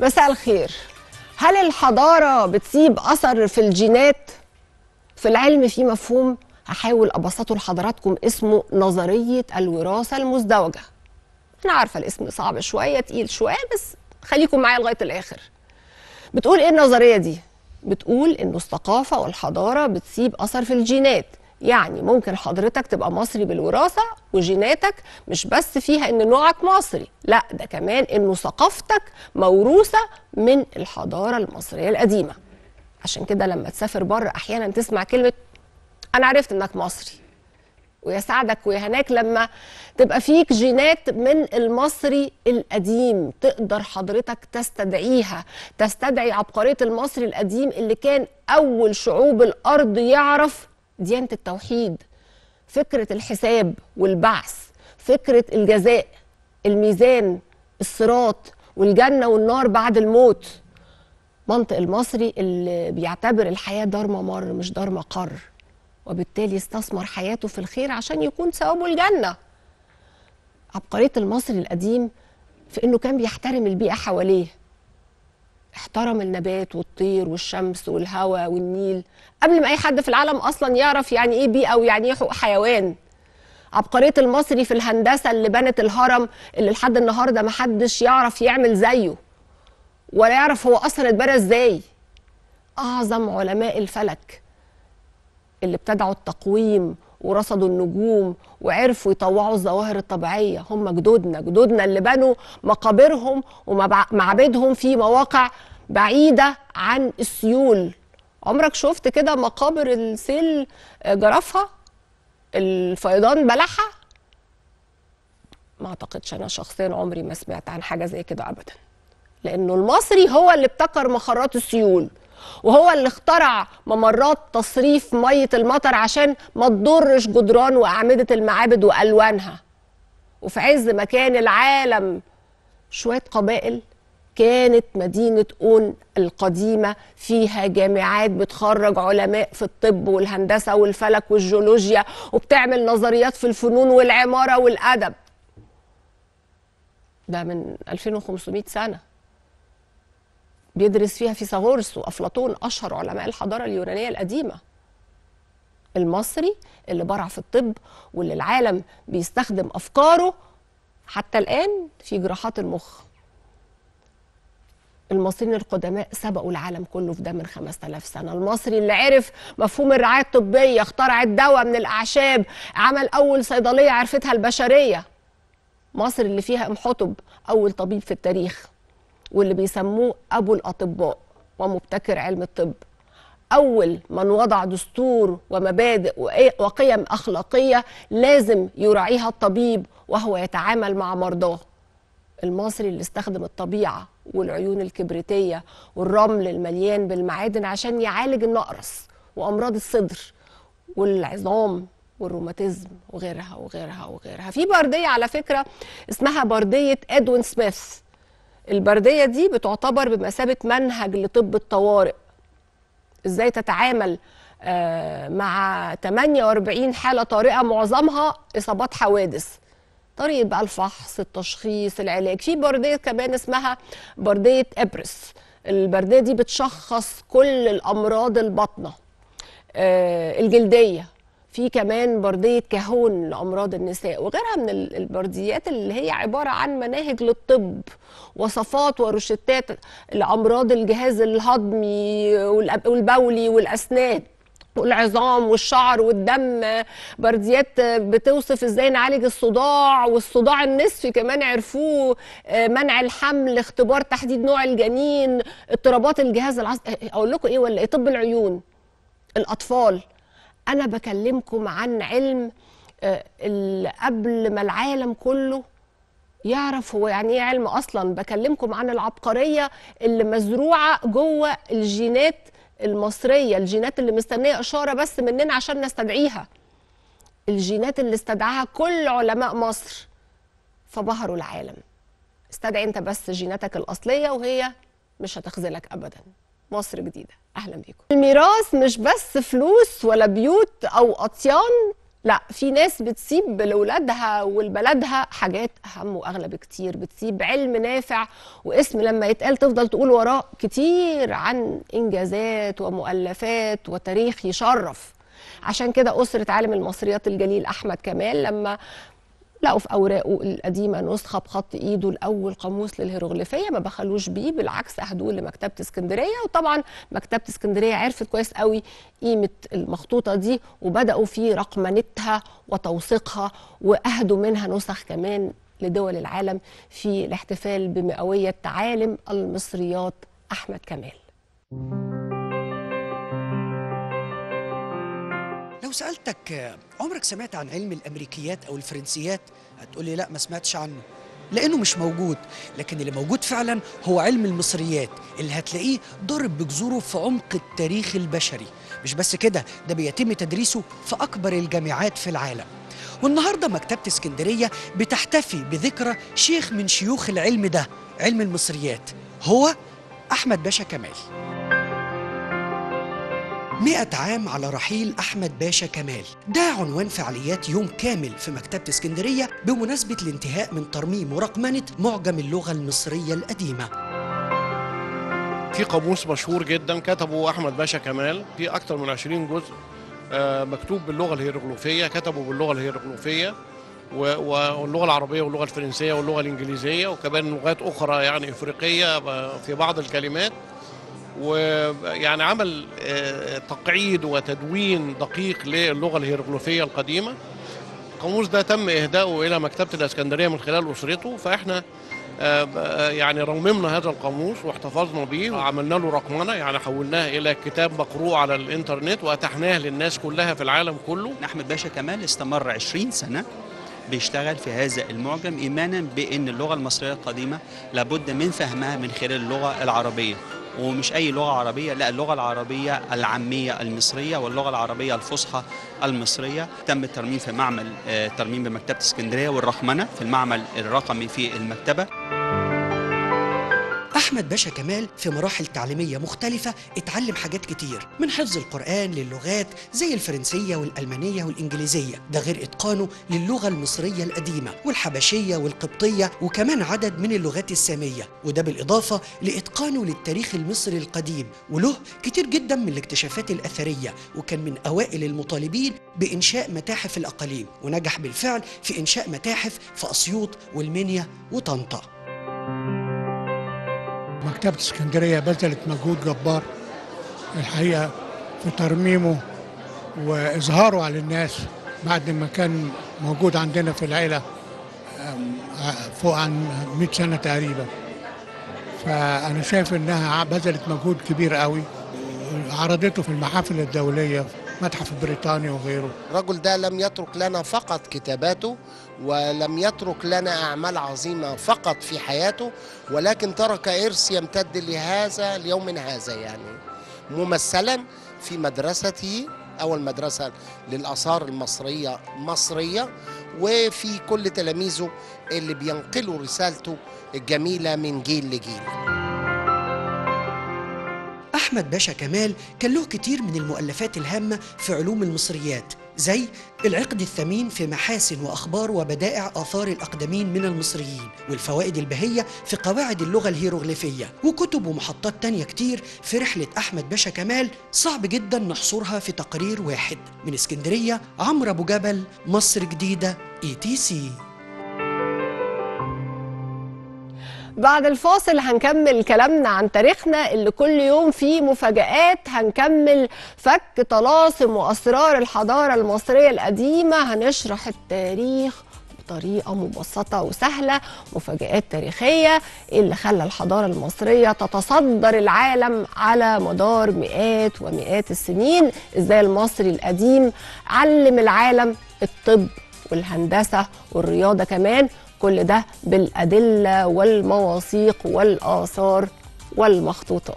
مساء الخير هل الحضارة بتسيب أثر في الجينات؟ في العلم في مفهوم هحاول أبسطه لحضراتكم اسمه نظرية الوراثة المزدوجة أنا عارفة الاسم صعب شوية تقيل شوية بس خليكم معايا لغاية الآخر بتقول إيه النظرية دي؟ بتقول إنه الثقافة والحضارة بتسيب أثر في الجينات يعني ممكن حضرتك تبقى مصري بالوراثه وجيناتك مش بس فيها ان نوعك مصري لا ده كمان انه ثقافتك موروثه من الحضاره المصريه القديمه عشان كده لما تسافر بره احيانا تسمع كلمه انا عرفت انك مصري ويا سعدك ويا هناك لما تبقى فيك جينات من المصري القديم تقدر حضرتك تستدعيها تستدعي عبقرية المصري القديم اللي كان أول شعوب الأرض يعرف ديانه التوحيد فكره الحساب والبعث فكره الجزاء الميزان الصراط والجنه والنار بعد الموت منطق المصري اللي بيعتبر الحياه دار ممر مش دار مقر وبالتالي استثمر حياته في الخير عشان يكون ثوابه الجنه عبقريه المصري القديم في انه كان بيحترم البيئه حواليه احترم النبات والطير والشمس والهواء والنيل قبل ما اي حد في العالم اصلا يعرف يعني ايه بيئه ويعني ايه حقوق حيوان عبقريه المصري في الهندسه اللي بنت الهرم اللي لحد النهارده ما حدش يعرف يعمل زيه ولا يعرف هو اصلا اتبنى ازاي اعظم علماء الفلك اللي ابتدعوا التقويم ورصدوا النجوم وعرفوا يطوعوا الظواهر الطبيعيه هم جدودنا جدودنا اللي بنوا مقابرهم ومعابدهم في مواقع بعيده عن السيول عمرك شفت كده مقابر السيل جرفها الفيضان بلعها ما اعتقدش انا شخصيا عمري ما سمعت عن حاجه زي كده ابدا لانه المصري هو اللي ابتكر مخرات السيول وهو اللي اخترع ممرات تصريف ميه المطر عشان ما تضرش جدران واعمده المعابد والوانها وفي عز ما كان العالم شويه قبائل كانت مدينة أون القديمة فيها جامعات بتخرج علماء في الطب والهندسة والفلك والجيولوجيا وبتعمل نظريات في الفنون والعمارة والأدب ده من 2500 سنة بيدرس فيها فيثاغورس وافلاطون اشهر علماء الحضاره اليونانيه القديمه المصري اللي برع في الطب واللي العالم بيستخدم افكاره حتى الان في جراحات المخ المصريين القدماء سبقوا العالم كله في ده من 5000 سنه المصري اللي عرف مفهوم الرعايه الطبيه اخترع الدواء من الاعشاب عمل اول صيدليه عرفتها البشريه مصر اللي فيها ام حطب اول طبيب في التاريخ واللي بيسموه ابو الاطباء ومبتكر علم الطب اول من وضع دستور ومبادئ وقيم اخلاقيه لازم يراعيها الطبيب وهو يتعامل مع مرضاه المصري اللي استخدم الطبيعه والعيون الكبريتيه والرمل المليان بالمعادن عشان يعالج النقرس وامراض الصدر والعظام والروماتيزم وغيرها وغيرها وغيرها في برديه على فكره اسمها برديه ادوين سميث البرديه دي بتعتبر بمثابه منهج لطب الطوارئ ازاي تتعامل آه، مع 48 حاله طارئه معظمها اصابات حوادث طريقه بقى الفحص التشخيص العلاج في برديه كمان اسمها برديه ابرس البرديه دي بتشخص كل الامراض البطنه آه، الجلديه في كمان برديه كهون لامراض النساء وغيرها من البرديات اللي هي عباره عن مناهج للطب وصفات وروشتات لامراض الجهاز الهضمي والبولي والاسنان والعظام والشعر والدم برديات بتوصف ازاي نعالج الصداع والصداع النصفي كمان عرفوه آه، منع الحمل اختبار تحديد نوع الجنين اضطرابات الجهاز العصبي اقول لكم ايه ولا ايه طب العيون الاطفال أنا بكلمكم عن علم آه، قبل ما العالم كله يعرف هو يعني ايه علم اصلا بكلمكم عن العبقريه اللي مزروعه جوه الجينات المصريه الجينات اللي مستنيه اشاره بس مننا عشان نستدعيها الجينات اللي استدعاها كل علماء مصر فبهروا العالم استدعي انت بس جيناتك الاصليه وهي مش هتخذلك ابدا مصر جديدة أهلا بيكم الميراث مش بس فلوس ولا بيوت أو أطيان لا في ناس بتسيب لولادها ولبلدها حاجات اهم واغلى بكتير بتسيب علم نافع واسم لما يتقال تفضل تقول وراه كتير عن انجازات ومؤلفات وتاريخ يشرف عشان كده اسره عالم المصريات الجليل احمد كمال لما لقوا في اوراقه القديمه نسخه بخط ايده الاول قاموس للهيروغليفيه ما بخلوش بيه بالعكس اهدوه لمكتبه اسكندريه وطبعا مكتبه اسكندريه عرفت كويس قوي قيمه المخطوطه دي وبداوا في رقمنتها وتوثيقها واهدوا منها نسخ كمان لدول العالم في الاحتفال بمئويه عالم المصريات احمد كمال. لو سألتك عمرك سمعت عن علم الأمريكيات أو الفرنسيات هتقول لي لا ما سمعتش عنه لأنه مش موجود لكن اللي موجود فعلا هو علم المصريات اللي هتلاقيه ضرب بجذوره في عمق التاريخ البشري مش بس كده ده بيتم تدريسه في أكبر الجامعات في العالم والنهاردة مكتبة اسكندرية بتحتفي بذكرى شيخ من شيوخ العلم ده علم المصريات هو أحمد باشا كمال 100 عام على رحيل أحمد باشا كمال ده عنوان فعاليات يوم كامل في مكتبة اسكندرية بمناسبة الانتهاء من ترميم ورقمنة معجم اللغة المصرية القديمة في قاموس مشهور جدا كتبه أحمد باشا كمال في أكثر من 20 جزء آه، مكتوب باللغة الهيروغليفية كتبه باللغة الهيروغليفية واللغه العربيه واللغه الفرنسيه واللغه الانجليزيه وكمان لغات اخرى يعني افريقيه آه، في بعض الكلمات ويعني عمل آه، تقعيد وتدوين دقيق للغه الهيروغليفيه القديمه القاموس ده تم اهداؤه الى مكتبه الاسكندريه من خلال اسرته فاحنا آه، آه، يعني رممنا هذا القاموس واحتفظنا به وعملنا له رقمنه يعني حولناه الى كتاب مقروء على الانترنت واتحناه للناس كلها في العالم كله احمد باشا كمال استمر 20 سنه بيشتغل في هذا المعجم ايمانا بان اللغه المصريه القديمه لابد من فهمها من خلال اللغه العربيه ومش أي لغة عربية لا اللغة العربية العامية المصرية واللغة العربية الفصحى المصرية تم الترميم في معمل آه، ترميم بمكتبة اسكندرية والرقمنة في المعمل الرقمي في المكتبة أحمد باشا كمال في مراحل تعليمية مختلفة اتعلم حاجات كتير من حفظ القرآن للغات زي الفرنسية والألمانية والإنجليزية ده غير إتقانه للغة المصرية القديمة والحبشية والقبطية وكمان عدد من اللغات السامية وده بالإضافة لإتقانه للتاريخ المصري القديم وله كتير جدا من الاكتشافات الأثرية وكان من أوائل المطالبين بإنشاء متاحف الأقاليم ونجح بالفعل في إنشاء متاحف في أسيوط والمنيا وطنطا مكتبة اسكندرية بذلت مجهود جبار الحقيقة في ترميمه وإظهاره على الناس بعد ما كان موجود عندنا في العيلة فوق عن 100 سنة تقريبا فأنا شايف إنها بذلت مجهود كبير قوي عرضته في المحافل الدولية متحف بريطانيا وغيره الرجل ده لم يترك لنا فقط كتاباته ولم يترك لنا أعمال عظيمة فقط في حياته ولكن ترك إرث يمتد لهذا اليوم هذا يعني ممثلا في مدرسته أول مدرسة للآثار المصرية مصرية وفي كل تلاميذه اللي بينقلوا رسالته الجميلة من جيل لجيل أحمد باشا كمال كان له كتير من المؤلفات الهامة في علوم المصريات زي العقد الثمين في محاسن وأخبار وبدائع آثار الأقدمين من المصريين والفوائد البهية في قواعد اللغة الهيروغليفية وكتب ومحطات تانية كتير في رحلة أحمد باشا كمال صعب جدا نحصرها في تقرير واحد من اسكندرية عمرو أبو جبل مصر جديدة اي تي سي بعد الفاصل هنكمل كلامنا عن تاريخنا اللي كل يوم فيه مفاجآت هنكمل فك طلاسم وأسرار الحضارة المصرية القديمة هنشرح التاريخ بطريقه مبسطه وسهله مفاجات تاريخيه اللي خلى الحضاره المصريه تتصدر العالم على مدار مئات ومئات السنين ازاي المصري القديم علم العالم الطب والهندسه والرياضه كمان كل ده بالأدلة والمواثيق والآثار والمخطوطات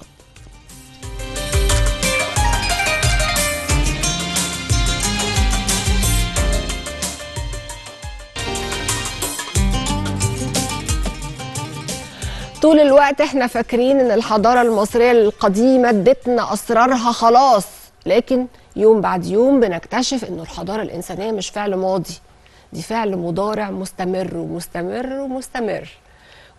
طول الوقت احنا فاكرين ان الحضاره المصريه القديمه ادتنا اسرارها خلاص لكن يوم بعد يوم بنكتشف ان الحضاره الانسانيه مش فعل ماضي دي فعل مضارع مستمر ومستمر ومستمر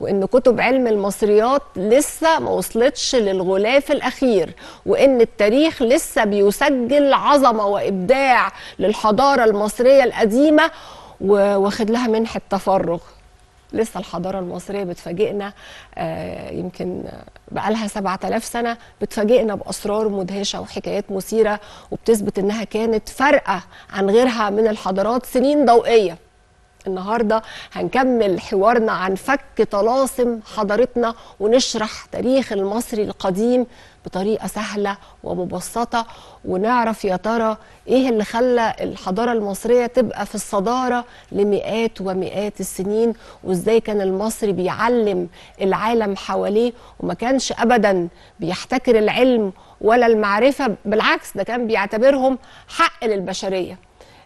وان كتب علم المصريات لسه ما وصلتش للغلاف الاخير وان التاريخ لسه بيسجل عظمه وابداع للحضاره المصريه القديمه واخد لها منح التفرغ لسه الحضاره المصريه بتفاجئنا آه، يمكن بقالها 7000 سنه بتفاجئنا باسرار مدهشه وحكايات مثيره وبتثبت انها كانت فارقه عن غيرها من الحضارات سنين ضوئيه النهارده هنكمل حوارنا عن فك طلاسم حضارتنا ونشرح تاريخ المصري القديم بطريقه سهله ومبسطه ونعرف يا ترى ايه اللي خلى الحضاره المصريه تبقى في الصداره لمئات ومئات السنين وازاي كان المصري بيعلم العالم حواليه وما كانش ابدا بيحتكر العلم ولا المعرفه بالعكس ده كان بيعتبرهم حق للبشريه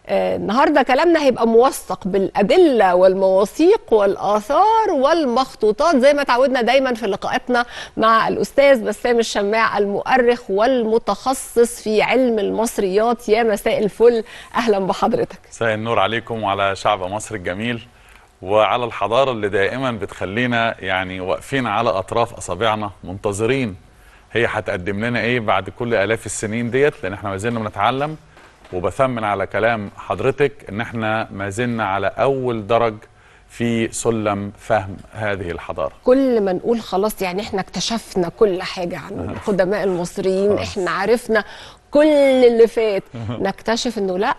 النهارده كلامنا هيبقى موثق بالادله والمواثيق والاثار والمخطوطات زي ما تعودنا دايما في لقاءاتنا مع الاستاذ بسام الشماع المؤرخ والمتخصص في علم المصريات يا مساء الفل اهلا بحضرتك مساء النور عليكم وعلى شعب مصر الجميل وعلى الحضاره اللي دائما بتخلينا يعني واقفين على اطراف اصابعنا منتظرين هي هتقدم لنا ايه بعد كل الاف السنين ديت لان احنا ما زلنا بنتعلم وبثمن على كلام حضرتك ان احنا ما زلنا على اول درج في سلم فهم هذه الحضارة كل ما نقول خلاص يعني احنا اكتشفنا كل حاجة عن القدماء المصريين احنا عرفنا كل اللي فات نكتشف انه لا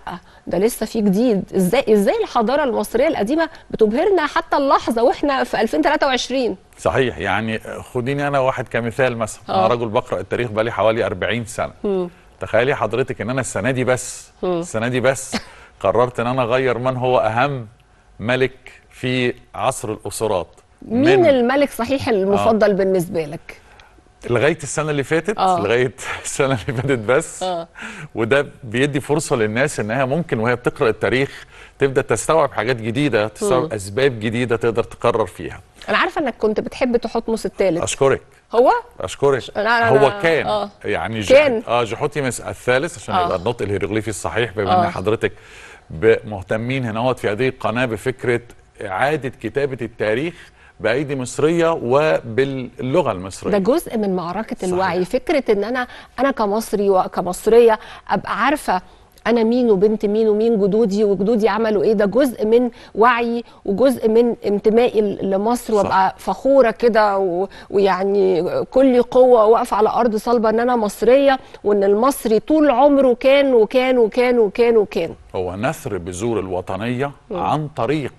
ده لسه في جديد ازاي ازاي الحضاره المصريه القديمه بتبهرنا حتى اللحظه واحنا في 2023 صحيح يعني خديني انا واحد كمثال مثلا انا آه. رجل بقرا التاريخ بقالي حوالي 40 سنه م. تخيلي حضرتك ان انا السنه دي بس السنه دي بس قررت ان انا اغير من هو اهم ملك في عصر الاسرات مين الملك صحيح المفضل آه. بالنسبه لك لغايه السنه اللي فاتت آه. لغايه السنه اللي فاتت بس آه. وده بيدي فرصه للناس انها ممكن وهي بتقرا التاريخ تبدا تستوعب حاجات جديده تستوعب م. اسباب جديده تقدر تقرر فيها انا عارفه انك كنت بتحب تحتمس الثالث اشكرك هو اشكرك لا لا هو لا كان آه. يعني كان اه جحوتيمس الثالث عشان آه. يبقى النطق الهيروغليفي الصحيح بما ان آه. حضرتك مهتمين هنا في هذه القناه بفكره اعاده كتابه التاريخ بايدي مصريه وباللغه المصريه ده جزء من معركه صحيح. الوعي فكره ان انا انا كمصري وكمصريه ابقى عارفه انا مين وبنت مين ومين جدودي وجدودي عملوا ايه ده جزء من وعي وجزء من انتمائي لمصر وابقى فخوره كده ويعني كل قوه واقفه على ارض صلبه ان انا مصريه وان المصري طول عمره كان وكان وكان وكان وكان هو نثر بذور الوطنيه عن طريق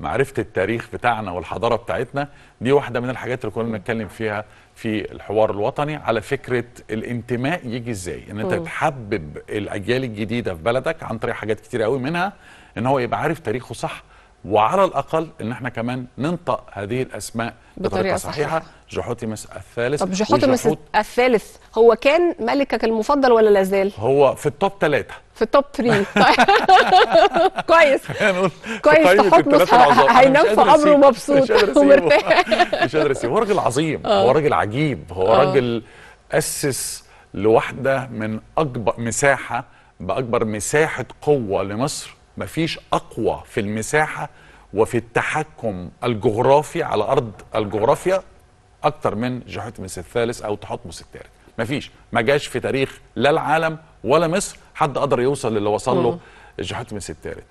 معرفه التاريخ بتاعنا والحضاره بتاعتنا دي واحده من الحاجات اللي كنا بنتكلم فيها في الحوار الوطني على فكره الانتماء يجي ازاي ان انت تحبب الاجيال الجديده في بلدك عن طريق حاجات كتير قوي منها ان هو يبقى عارف تاريخه صح وعلى الاقل ان احنا كمان ننطق هذه الاسماء بطريقه, صحيحه, صحيحة. جحوتمس الثالث طب جحوتمس وجحوت... الثالث هو كان ملكك المفضل ولا لازال هو في التوب ثلاثة في التوب 3 طيب. كويس كويس تحتمس هينام في قبره مبسوط ومرتاح مش قادر هو راجل عظيم آه. هو راجل عجيب هو آه. راجل اسس لوحده من اكبر مساحه باكبر مساحه قوه لمصر مفيش اقوى في المساحه وفي التحكم الجغرافي على ارض الجغرافيا اكتر من جوحيتمس الثالث او تحتمس الثالث مفيش ما جاش في تاريخ لا العالم ولا مصر حد قدر يوصل للي وصل له جوحيتمس الثالث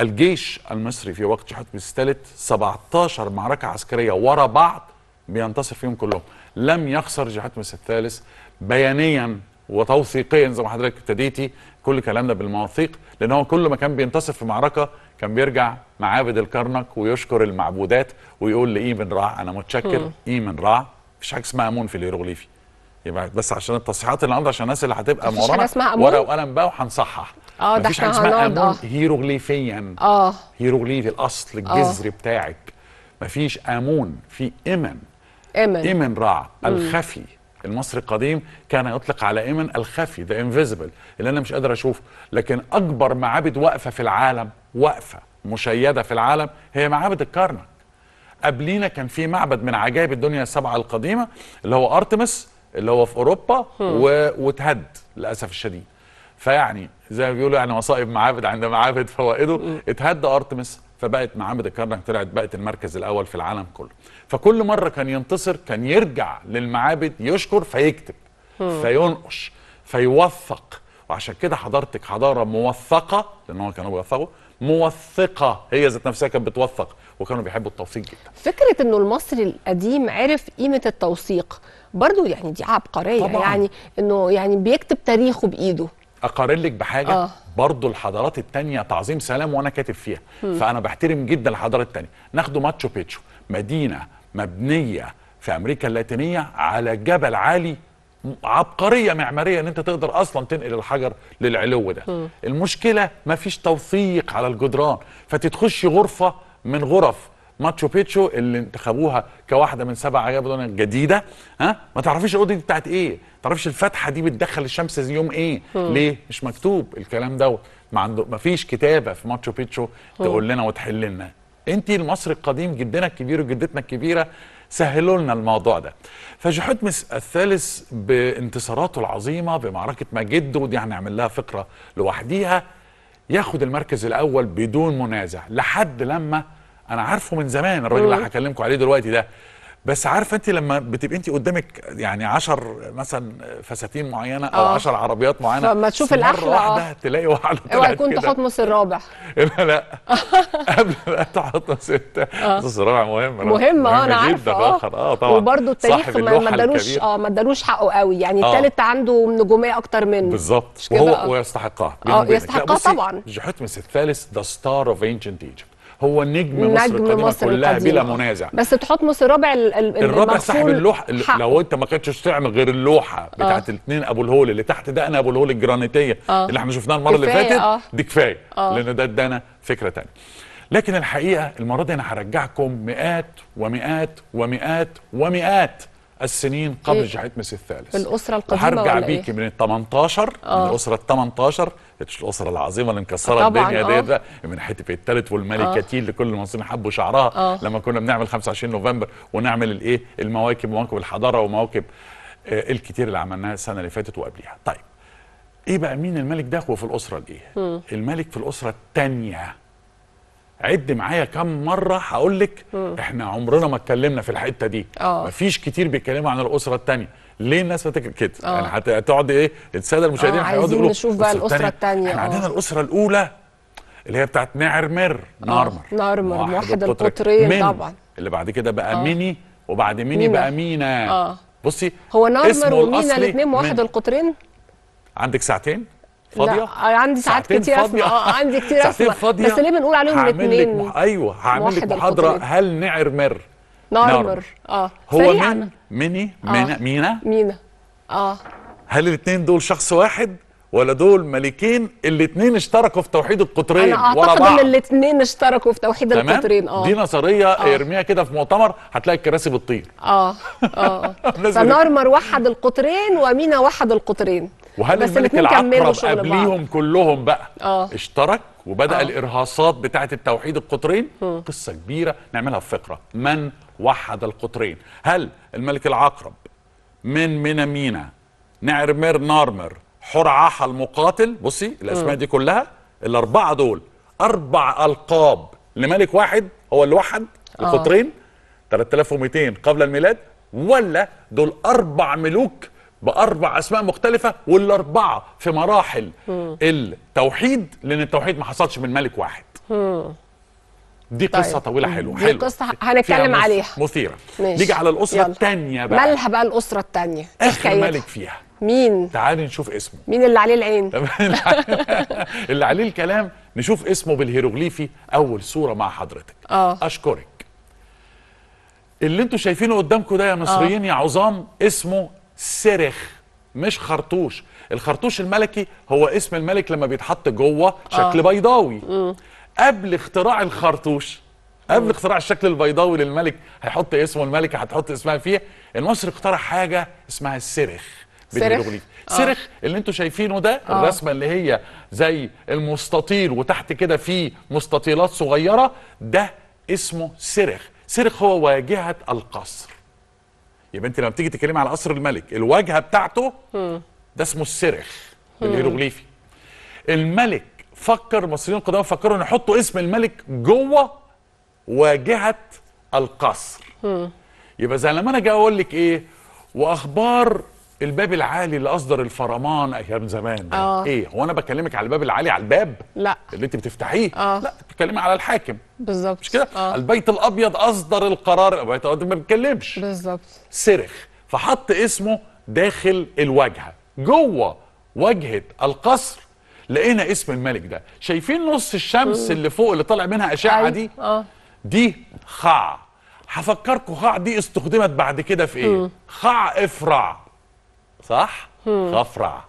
الجيش المصري في وقت جوحيتمس الثالث 17 معركه عسكريه ورا بعض بينتصر فيهم كلهم لم يخسر جوحيتمس الثالث بيانيا وتوثيقيا زي ما حضرتك ابتديتي كل كلامنا بالمواثيق لان هو كل ما كان بينتصر في معركه كان بيرجع معابد الكرنك ويشكر المعبودات ويقول لايمن راع انا متشكر ايمن راع مفيش حاجه اسمها امون في الهيروغليفي يبقى بس عشان التصحيحات اللي عندي عشان الناس اللي هتبقى مورانا ورقه وقلم بقى وهنصحح اه ده مفيش حاجه اسمها امون آه. هيروغليفيا اه هيروغليفي الاصل آه. الجذر آه. بتاعك مفيش امون في امن امن امن راع الخفي المصري القديم كان يطلق على ايمن الخفي ذا انفيزبل اللي انا مش قادر اشوفه لكن اكبر معابد واقفه في العالم واقفه مشيده في العالم هي معابد الكرنك قبلينا كان في معبد من عجائب الدنيا السبعه القديمه اللي هو ارتمس اللي هو في اوروبا و... وتهد للاسف الشديد فيعني زي ما بيقولوا يعني مصائب معابد عند معابد فوائده اتهد ارتمس فبقت معامد الكرنك طلعت بقت المركز الاول في العالم كله فكل مره كان ينتصر كان يرجع للمعابد يشكر فيكتب فينقش فيوثق وعشان كده حضرتك حضاره موثقه لان هم كانوا بيوثقوا موثقه هي ذات نفسها كانت بتوثق وكانوا بيحبوا التوثيق جدا فكره انه المصري القديم عرف قيمه التوثيق برضه يعني دي عبقريه طبعًا. يعني انه يعني بيكتب تاريخه بايده اقارن لك بحاجه آه. برضو الحضارات الثانيه تعظيم سلام وانا كاتب فيها م. فانا بحترم جدا الحضاره الثانيه ناخده ماتشو بيتشو مدينه مبنيه في امريكا اللاتينيه على جبل عالي عبقريه معماريه ان انت تقدر اصلا تنقل الحجر للعلو ده م. المشكله مفيش توثيق على الجدران فتتخش غرفه من غرف ماتشو بيتشو اللي انتخبوها كواحده من سبع عجائب الدنيا الجديده ها ما تعرفيش الاوضه دي بتاعت ايه تعرفش الفتحه دي بتدخل الشمس يوم ايه مم. ليه مش مكتوب الكلام دوت ما عنده ما فيش كتابه في ماتشو بيتشو تقول لنا وتحل لنا انت المصري القديم جدنا الكبير وجدتنا الكبيره سهلوا لنا الموضوع ده فجحتمس الثالث بانتصاراته العظيمه بمعركه مجد ودي هنعمل لها فقره لوحديها ياخد المركز الاول بدون منازع لحد لما انا عارفه من زمان الراجل اللي هكلمكم عليه دلوقتي ده بس عارفه انت لما بتبقي انت قدامك يعني 10 مثلا فساتين معينه او 10 آه. عربيات معينه فما تشوف الاحلى آه. واحده تلاقي واحده اوعى يكون تحتمس الرابع لا لا قبل لا تحتمس انت تحتمس الرابع مهم مهم اه انا عارفه اه اه طبعا وبرده التاريخ ما ادالوش اه ما ادالوش حقه قوي يعني آه. الثالث عنده نجوميه اكتر منه بالظبط وهو ويستحقها اه يستحقها طبعا جحتمس الثالث ذا ستار اوف انشنت ايجيبت هو نجم مصر نجم القديمه مصر كلها القديمة. بلا منازع بس تحط مصر الرابع الرابع صاحب اللوحه لو انت ما كنتش تعمل غير اللوحه آه. بتاعت آه. الاثنين ابو الهول اللي تحت دقن ابو الهول الجرانيتيه آه. اللي احنا شفناها المره اللي فاتت آه. دي كفايه آه. لان ده ادانا فكره ثانيه لكن الحقيقه المره دي انا هرجعكم مئات ومئات ومئات ومئات السنين قبل إيه؟ مسي الثالث الاسره القديمه هرجع إيه؟ بيكي إيه؟ من ال 18 آه. من الاسره ال 18 الاسره العظيمه اللي مكسره الدنيا آه. ديت ده من حته التالت والملكتين آه. لكل المصريين حبوا شعرها أوه. لما كنا بنعمل 25 نوفمبر ونعمل الايه المواكب ومواكب الحضاره ومواكب آه الكتير اللي عملناها السنه اللي فاتت وقبليها طيب ايه بقى مين الملك ده وفي الاسره الايه الملك في الاسره الثانيه عد معايا كم مره هقول لك احنا عمرنا ما اتكلمنا في الحته دي أوه. مفيش كتير بيتكلموا عن الاسره الثانيه ليه الناس فاكره كده؟ أوه. يعني هتقعد ايه الساده المشاهدين آه، هيقعدوا يقولوا نشوف بقى الاسره الثانيه احنا عندنا آه. الاسره الاولى اللي هي بتاعت نعرمر آه، نارمر نارمر موحد القطرين طبعا اللي بعد كده بقى أوه. ميني وبعد ميني مينة. بقى مينا آه. بصي هو نارمر ومينا الاثنين موحد القطرين عندك ساعتين فاضيه لا عندي ساعات كتير اسمع اه عندي كتير اسمع بس ليه بنقول عليهم الاثنين مح... ايوه هعمل لك محاضره هل نعرمر نارمر اه هو مين ميني مينا آه. مينا مينا اه هل الاثنين دول شخص واحد ولا دول ملكين الاثنين اشتركوا في توحيد القطرين انا اعتقد ان الاثنين اشتركوا في توحيد تمام؟ القطرين اه دي نظريه آه. ارميها كده في مؤتمر هتلاقي الكراسي بتطير اه اه فنارمر وحد القطرين ومينا وحد القطرين وهل بس الملك العقرب قبليهم كلهم بقى آه. اشترك وبدا آه. الارهاصات بتاعه التوحيد القطرين م. آه. قصه كبيره نعملها في فقره من وحد القطرين هل الملك العقرب من منامينا نعرمير نارمر حرعها المقاتل بصي الاسماء دي كلها الاربعه دول اربع القاب لملك واحد هو اللي وحد آه. القطرين 3200 قبل الميلاد ولا دول اربع ملوك باربع اسماء مختلفه والاربعه في مراحل م. التوحيد لان التوحيد ما حصلش من ملك واحد م. دي طيب. قصه طويله حلوه حلوه دي قصه هنتكلم عليها مثيره ماشي. نيجي على الاسره الثانيه بقى مالها بقى الاسره الثانيه إيه اخر ملك فيها مين تعالي نشوف اسمه مين اللي عليه العين اللي عليه الكلام نشوف اسمه بالهيروغليفي اول صوره مع حضرتك أوه. اشكرك اللي انتوا شايفينه قدامكم ده يا مصريين أوه. يا عظام اسمه سرخ مش خرطوش الخرطوش الملكي هو اسم الملك لما بيتحط جوه آه. شكل بيضاوي قبل اختراع الخرطوش قبل اختراع الشكل البيضاوي للملك هيحط اسمه الملكه هتحط اسمها فيه المصري اخترع حاجه اسمها السرخ سرخ سرخ آه. اللي انتوا شايفينه ده آه. الرسمه اللي هي زي المستطيل وتحت كده في مستطيلات صغيره ده اسمه سرخ سرخ هو واجهه القصر يبقى انت لما بتيجي تتكلمي على قصر الملك الواجهه بتاعته ده اسمه السرخ بالهيروغليفي الملك فكر المصريين القدماء فكروا ان يحطوا اسم الملك جوه واجهه القصر يبقى زي لما انا جاي اقول لك ايه واخبار الباب العالي اللي اصدر الفرمان ايام زمان أوه. ايه هو انا بكلمك على الباب العالي على الباب لا اللي انت بتفتحيه آه. لا بتكلمي على الحاكم بالظبط مش كده آه. البيت الابيض اصدر القرار البيت الابيض ما بيتكلمش بالظبط سرخ فحط اسمه داخل الواجهه جوه واجهه القصر لقينا اسم الملك ده شايفين نص الشمس اللي فوق اللي طالع منها اشعه أيوة. دي آه. دي خاع هفكركم خاع دي استخدمت بعد كده في ايه خاع افرع صح خفرع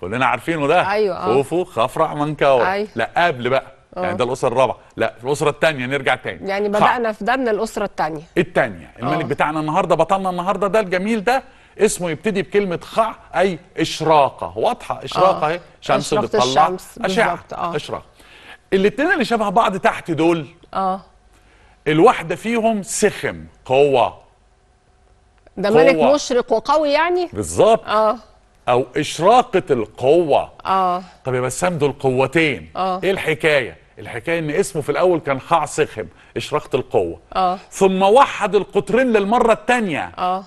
كلنا عارفينه ده أيوة آه. خوفو خفرع منكور أيوة. لا قبل بقى أوه. يعني ده الاسره الرابعه لا في الاسره الثانيه نرجع تاني يعني بدانا خاع. في دارنا الاسره الثانيه الثانيه الملك آه. بتاعنا النهارده بطلنا النهارده ده الجميل ده اسمه يبتدي بكلمه خع اي اشراقه واضحه اشراقه آه. اهي شمس بتطلع اشعه آه. اشراقه اشراق الاثنين اللي شبه بعض تحت دول اه الواحده فيهم سخم قوه ده ملك مشرق وقوي يعني بالظبط اه او اشراقه القوه اه طب يا بسام دول قوتين اه ايه الحكايه الحكايه ان اسمه في الاول كان خع سخم اشراقه القوه اه ثم وحد القطرين للمره الثانيه اه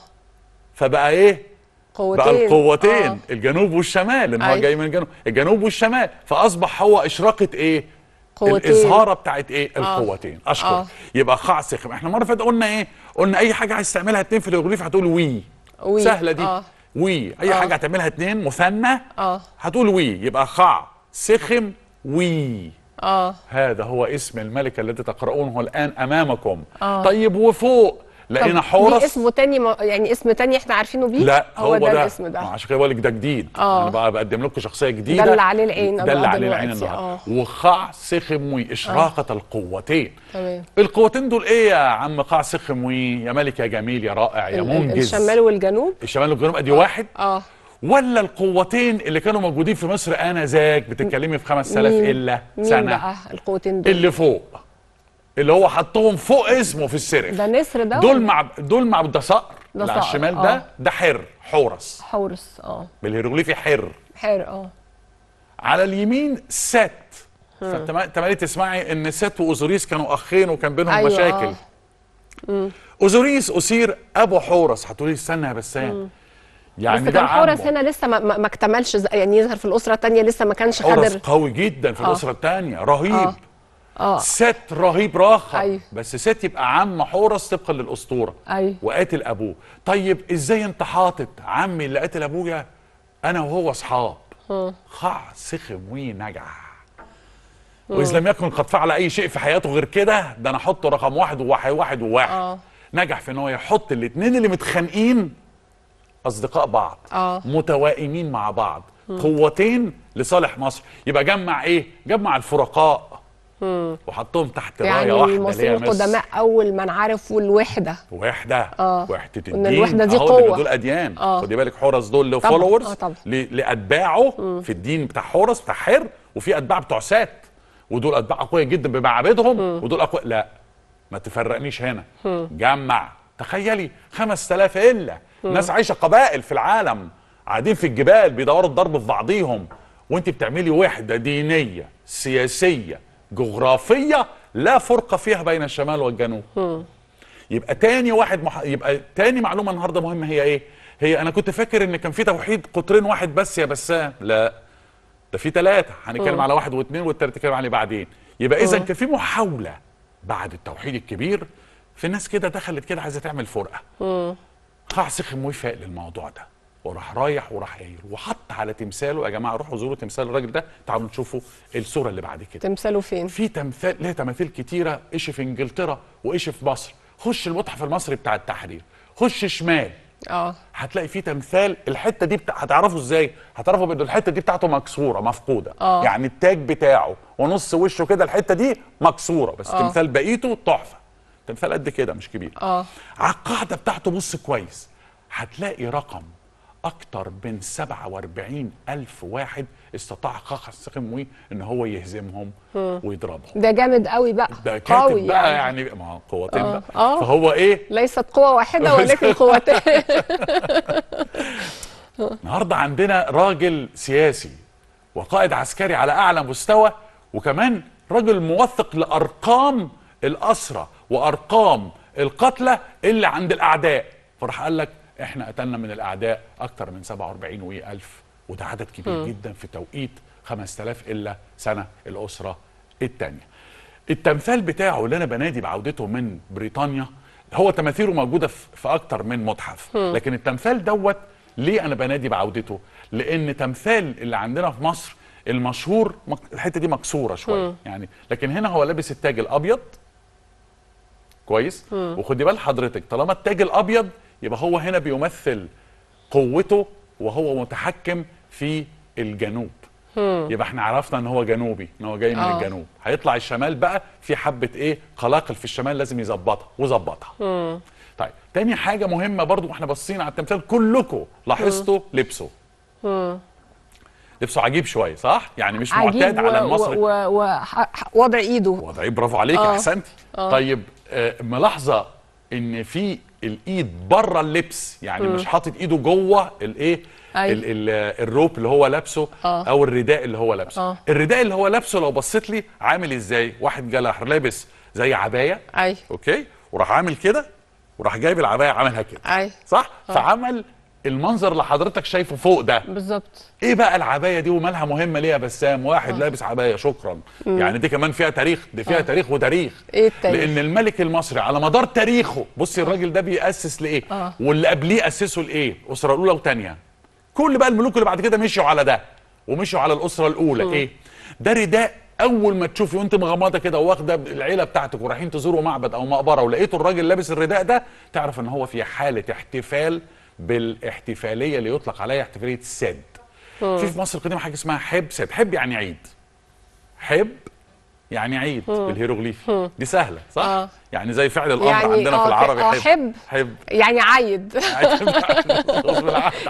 فبقى ايه قوتين بقى القوتين آه. الجنوب والشمال ان هو أيوة. جاي من الجنوب الجنوب والشمال فاصبح هو اشراقه ايه قوتين. الاظهاره بتاعت ايه آه. القوتين آه. اشكر آه. يبقى خاع سخم احنا مره فاتت قلنا ايه قلنا اي حاجه عايز تعملها اتنين في الهيروغليف هتقول وي. وي سهله دي آه. وي اي آه. حاجه هتعملها اتنين مثنى آه. هتقول وي يبقى خاع سخم وي آه. هذا هو اسم الملكه التي تقرؤونه الان امامكم آه. طيب وفوق لقينا حورس دي اسمه تاني م... يعني اسم تاني احنا عارفينه بيه لا هو, هو ده, ده الاسم ده عشان كده بقول لك ده جديد آه. انا بقى بقدم لكم شخصيه جديده دل عليه العين دل عليه العين النهارده آه. وقاع سخموي اشراقه آه. القوتين تمام القوتين دول ايه يا عم قاع سخموي يا ملك يا جميل يا رائع يا منجز الشمال والجنوب الشمال والجنوب ادي واحد اه ولا القوتين اللي كانوا موجودين في مصر انذاك بتتكلمي في 5000 الا سنه مين بقى القوتين دول اللي فوق اللي هو حطهم فوق اسمه في السرخ ده نسر ده دول مع دول مع ده صقر ده على الشمال اه. ده ده حر حورس حورس اه بالهيروغليفي حر حر اه على اليمين ست فتمالي تسمعي ان ست واوزوريس كانوا اخين وكان بينهم أيوة مشاكل آه. اوزوريس اسير ابو حورس هتقولي استنى يا بسام يعني بس كان حورس هنا لسه ما, ما, اكتملش يعني يظهر في الاسره الثانيه لسه ما كانش قادر حورس قوي جدا في اه. الاسره الثانيه رهيب أوه. اه ست رهيب راخه أيوه. بس ست يبقى عم حورس طبقا للاسطوره أيوه. وقاتل ابوه طيب ازاي انت حاطط عمي اللي قاتل ابويا انا وهو اصحاب آه. خع سخم ونجح آه. واذا لم يكن قد فعل اي شيء في حياته غير كده ده انا احطه رقم واحد وواحد واحد وواحد آه. نجح في ان هو يحط الاثنين اللي متخانقين اصدقاء بعض آه. متوائمين مع بعض قوتين لصالح مصر يبقى جمع ايه جمع الفرقاء وحطهم تحت يعني رايه واحده المصريين القدماء اول من عرفوا الوحده وحده اه وحده الدين ان الوحده دي قوه دول اديان آه. خدي بالك حورس دول فولورز آه لاتباعه في الدين بتاع حورس بتاع حر وفي اتباع بتوع سات ودول اتباع اقوياء جدا بمعابدهم ودول اقوياء لا ما تفرقنيش هنا مم. جمع تخيلي 5000 الا ناس عايشه قبائل في العالم قاعدين في الجبال بيدوروا الضرب في بعضيهم وانت بتعملي وحده دينيه سياسيه جغرافيه لا فرقة فيها بين الشمال والجنوب يبقى تاني واحد مح... يبقى تاني معلومه النهارده مهمه هي ايه هي انا كنت فاكر ان كان في توحيد قطرين واحد بس يا بسام لا ده في ثلاثه هنتكلم على واحد واثنين والثالث تكلم عليه بعدين يبقى اذا كان في محاوله بعد التوحيد الكبير في ناس كده دخلت كده عايزه تعمل فرقه هعسخ موفق للموضوع ده وراح رايح وراح قايل وحط على تمثاله يا جماعه روحوا زوروا تمثال الراجل ده تعالوا تشوفوا الصوره اللي بعد كده تمثاله فين في تمثال ليه تماثيل كتيره ايش في انجلترا وايش في مصر خش المتحف المصري بتاع التحرير خش شمال اه هتلاقي في تمثال الحته دي بتا... هتعرفه ازاي هتعرفه بان الحته دي بتاعته مكسوره مفقوده أوه. يعني التاج بتاعه ونص وشه كده الحته دي مكسوره بس أوه. تمثال بقيته تحفه تمثال قد كده مش كبير اه على القاعده بتاعته بص كويس هتلاقي رقم أكتر من 47 ألف واحد استطاع خاخس قموي إن هو يهزمهم م. ويضربهم ده جامد قوي بقى ده كاتب قوي بقى يعني, يعني ما قوتين آه. بقى آه. فهو إيه ليست قوة واحدة ولكن قوتين النهاردة عندنا راجل سياسي وقائد عسكري على أعلى مستوى وكمان رجل موثق لأرقام الأسرة وأرقام القتلى اللي عند الأعداء فراح قال لك احنا قتلنا من الاعداء اكثر من 47 وي الف وده عدد كبير م. جدا في توقيت 5000 الا سنه الاسره الثانيه التمثال بتاعه اللي انا بنادي بعودته من بريطانيا هو تماثيله موجوده في اكتر من متحف م. لكن التمثال دوت ليه انا بنادي بعودته لان تمثال اللي عندنا في مصر المشهور الحته دي مكسوره شويه يعني لكن هنا هو لابس التاج الابيض كويس وخدي بال حضرتك طالما التاج الابيض يبقى هو هنا بيمثل قوته وهو متحكم في الجنوب يبقى احنا عرفنا ان هو جنوبي ان هو جاي من أوه. الجنوب هيطلع الشمال بقى في حبه ايه قلاقل في الشمال لازم يظبطها وظبطها طيب تاني حاجه مهمه برضو احنا باصين على التمثال كلكم لاحظتوا لبسه لبسه عجيب شويه صح يعني مش معتاد و... على المصري ووضع و... و... ايده وضع ايده برافو عليك آه. احسنتي آه. طيب آه ملاحظه ان في الايد بره اللبس يعني م. مش حاطط ايده جوه الايه أيوة. الروب اللي هو لابسه آه. او الرداء اللي هو لابسه آه. الرداء اللي هو لابسه لو بصيت لي عامل ازاي واحد جلح لابس زي عبايه أيوة. اوكي وراح عامل كده وراح جايب العبايه عاملها كده أيوة. صح آه. فعمل المنظر اللي حضرتك شايفه فوق ده بالظبط ايه بقى العبايه دي ومالها مهمه ليه يا بسام واحد آه. لابس عبايه شكرا مم. يعني دي كمان فيها تاريخ دي فيها آه. تاريخ وتاريخ ايه التاريخ لان الملك المصري على مدار تاريخه بصي الراجل ده بيأسس لايه آه. واللي قبليه اسسوا لايه الاسره الاولى وثانيه كل بقى الملوك اللي بعد كده مشوا على ده ومشوا على الاسره الاولى مم. ايه ده رداء اول ما تشوفي وانت مغمضه كده واخده العيله بتاعتك ورايحين تزوروا معبد او مقبره ولقيتوا الراجل لابس الرداء ده تعرف ان هو في حاله احتفال بالاحتفاليه اللي يطلق عليها احتفاليه السد في في مصر القديمه حاجه اسمها حب سد حب يعني عيد حب يعني عيد بالهيروغليفي دي سهله صح آه. يعني زي فعل الامر يعني عندنا في آه، العربي آه، حب. حب حب يعني عيد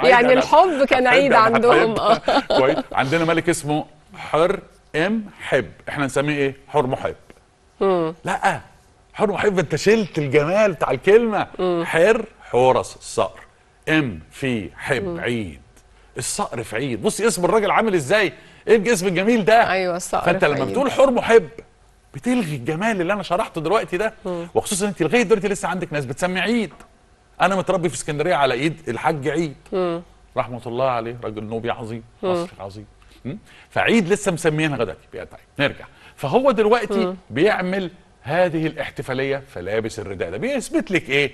يعني الحب كان عيد عندهم اه كويس عندنا ملك اسمه حر ام حب احنا نسميه ايه حر محب أمم. لا حر محب انت شلت الجمال بتاع الكلمه أمم. حر حورس الصقر ام في حب عيد الصقر في عيد بصي اسم الراجل عامل ازاي ايه الجسم الجميل ده ايوه الصقر فانت لما بتقول حر محب بتلغي الجمال اللي انا شرحته دلوقتي ده وخصوصا انت لغايه دلوقتي لسه عندك ناس بتسمي عيد انا متربي في اسكندريه على ايد الحاج عيد رحمه الله عليه راجل نوبي عظيم مصري عظيم فعيد لسه مسميينها غدا طيب نرجع فهو دلوقتي بيعمل هذه الاحتفاليه فلابس الرداء ده بيثبت لك ايه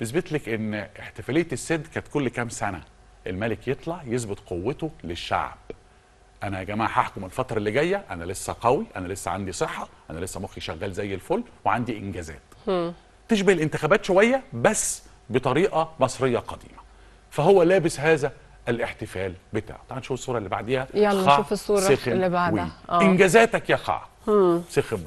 بيثبت لك ان احتفاليه السد كانت كل كام سنه الملك يطلع يثبت قوته للشعب انا يا جماعه هحكم الفتره اللي جايه انا لسه قوي انا لسه عندي صحه انا لسه مخي شغال زي الفل وعندي انجازات تشبه الانتخابات شويه بس بطريقه مصريه قديمه فهو لابس هذا الاحتفال بتاعه تعال نشوف الصوره اللي بعديها يلا نشوف الصوره اللي بعدها آه. انجازاتك يا خاع سخن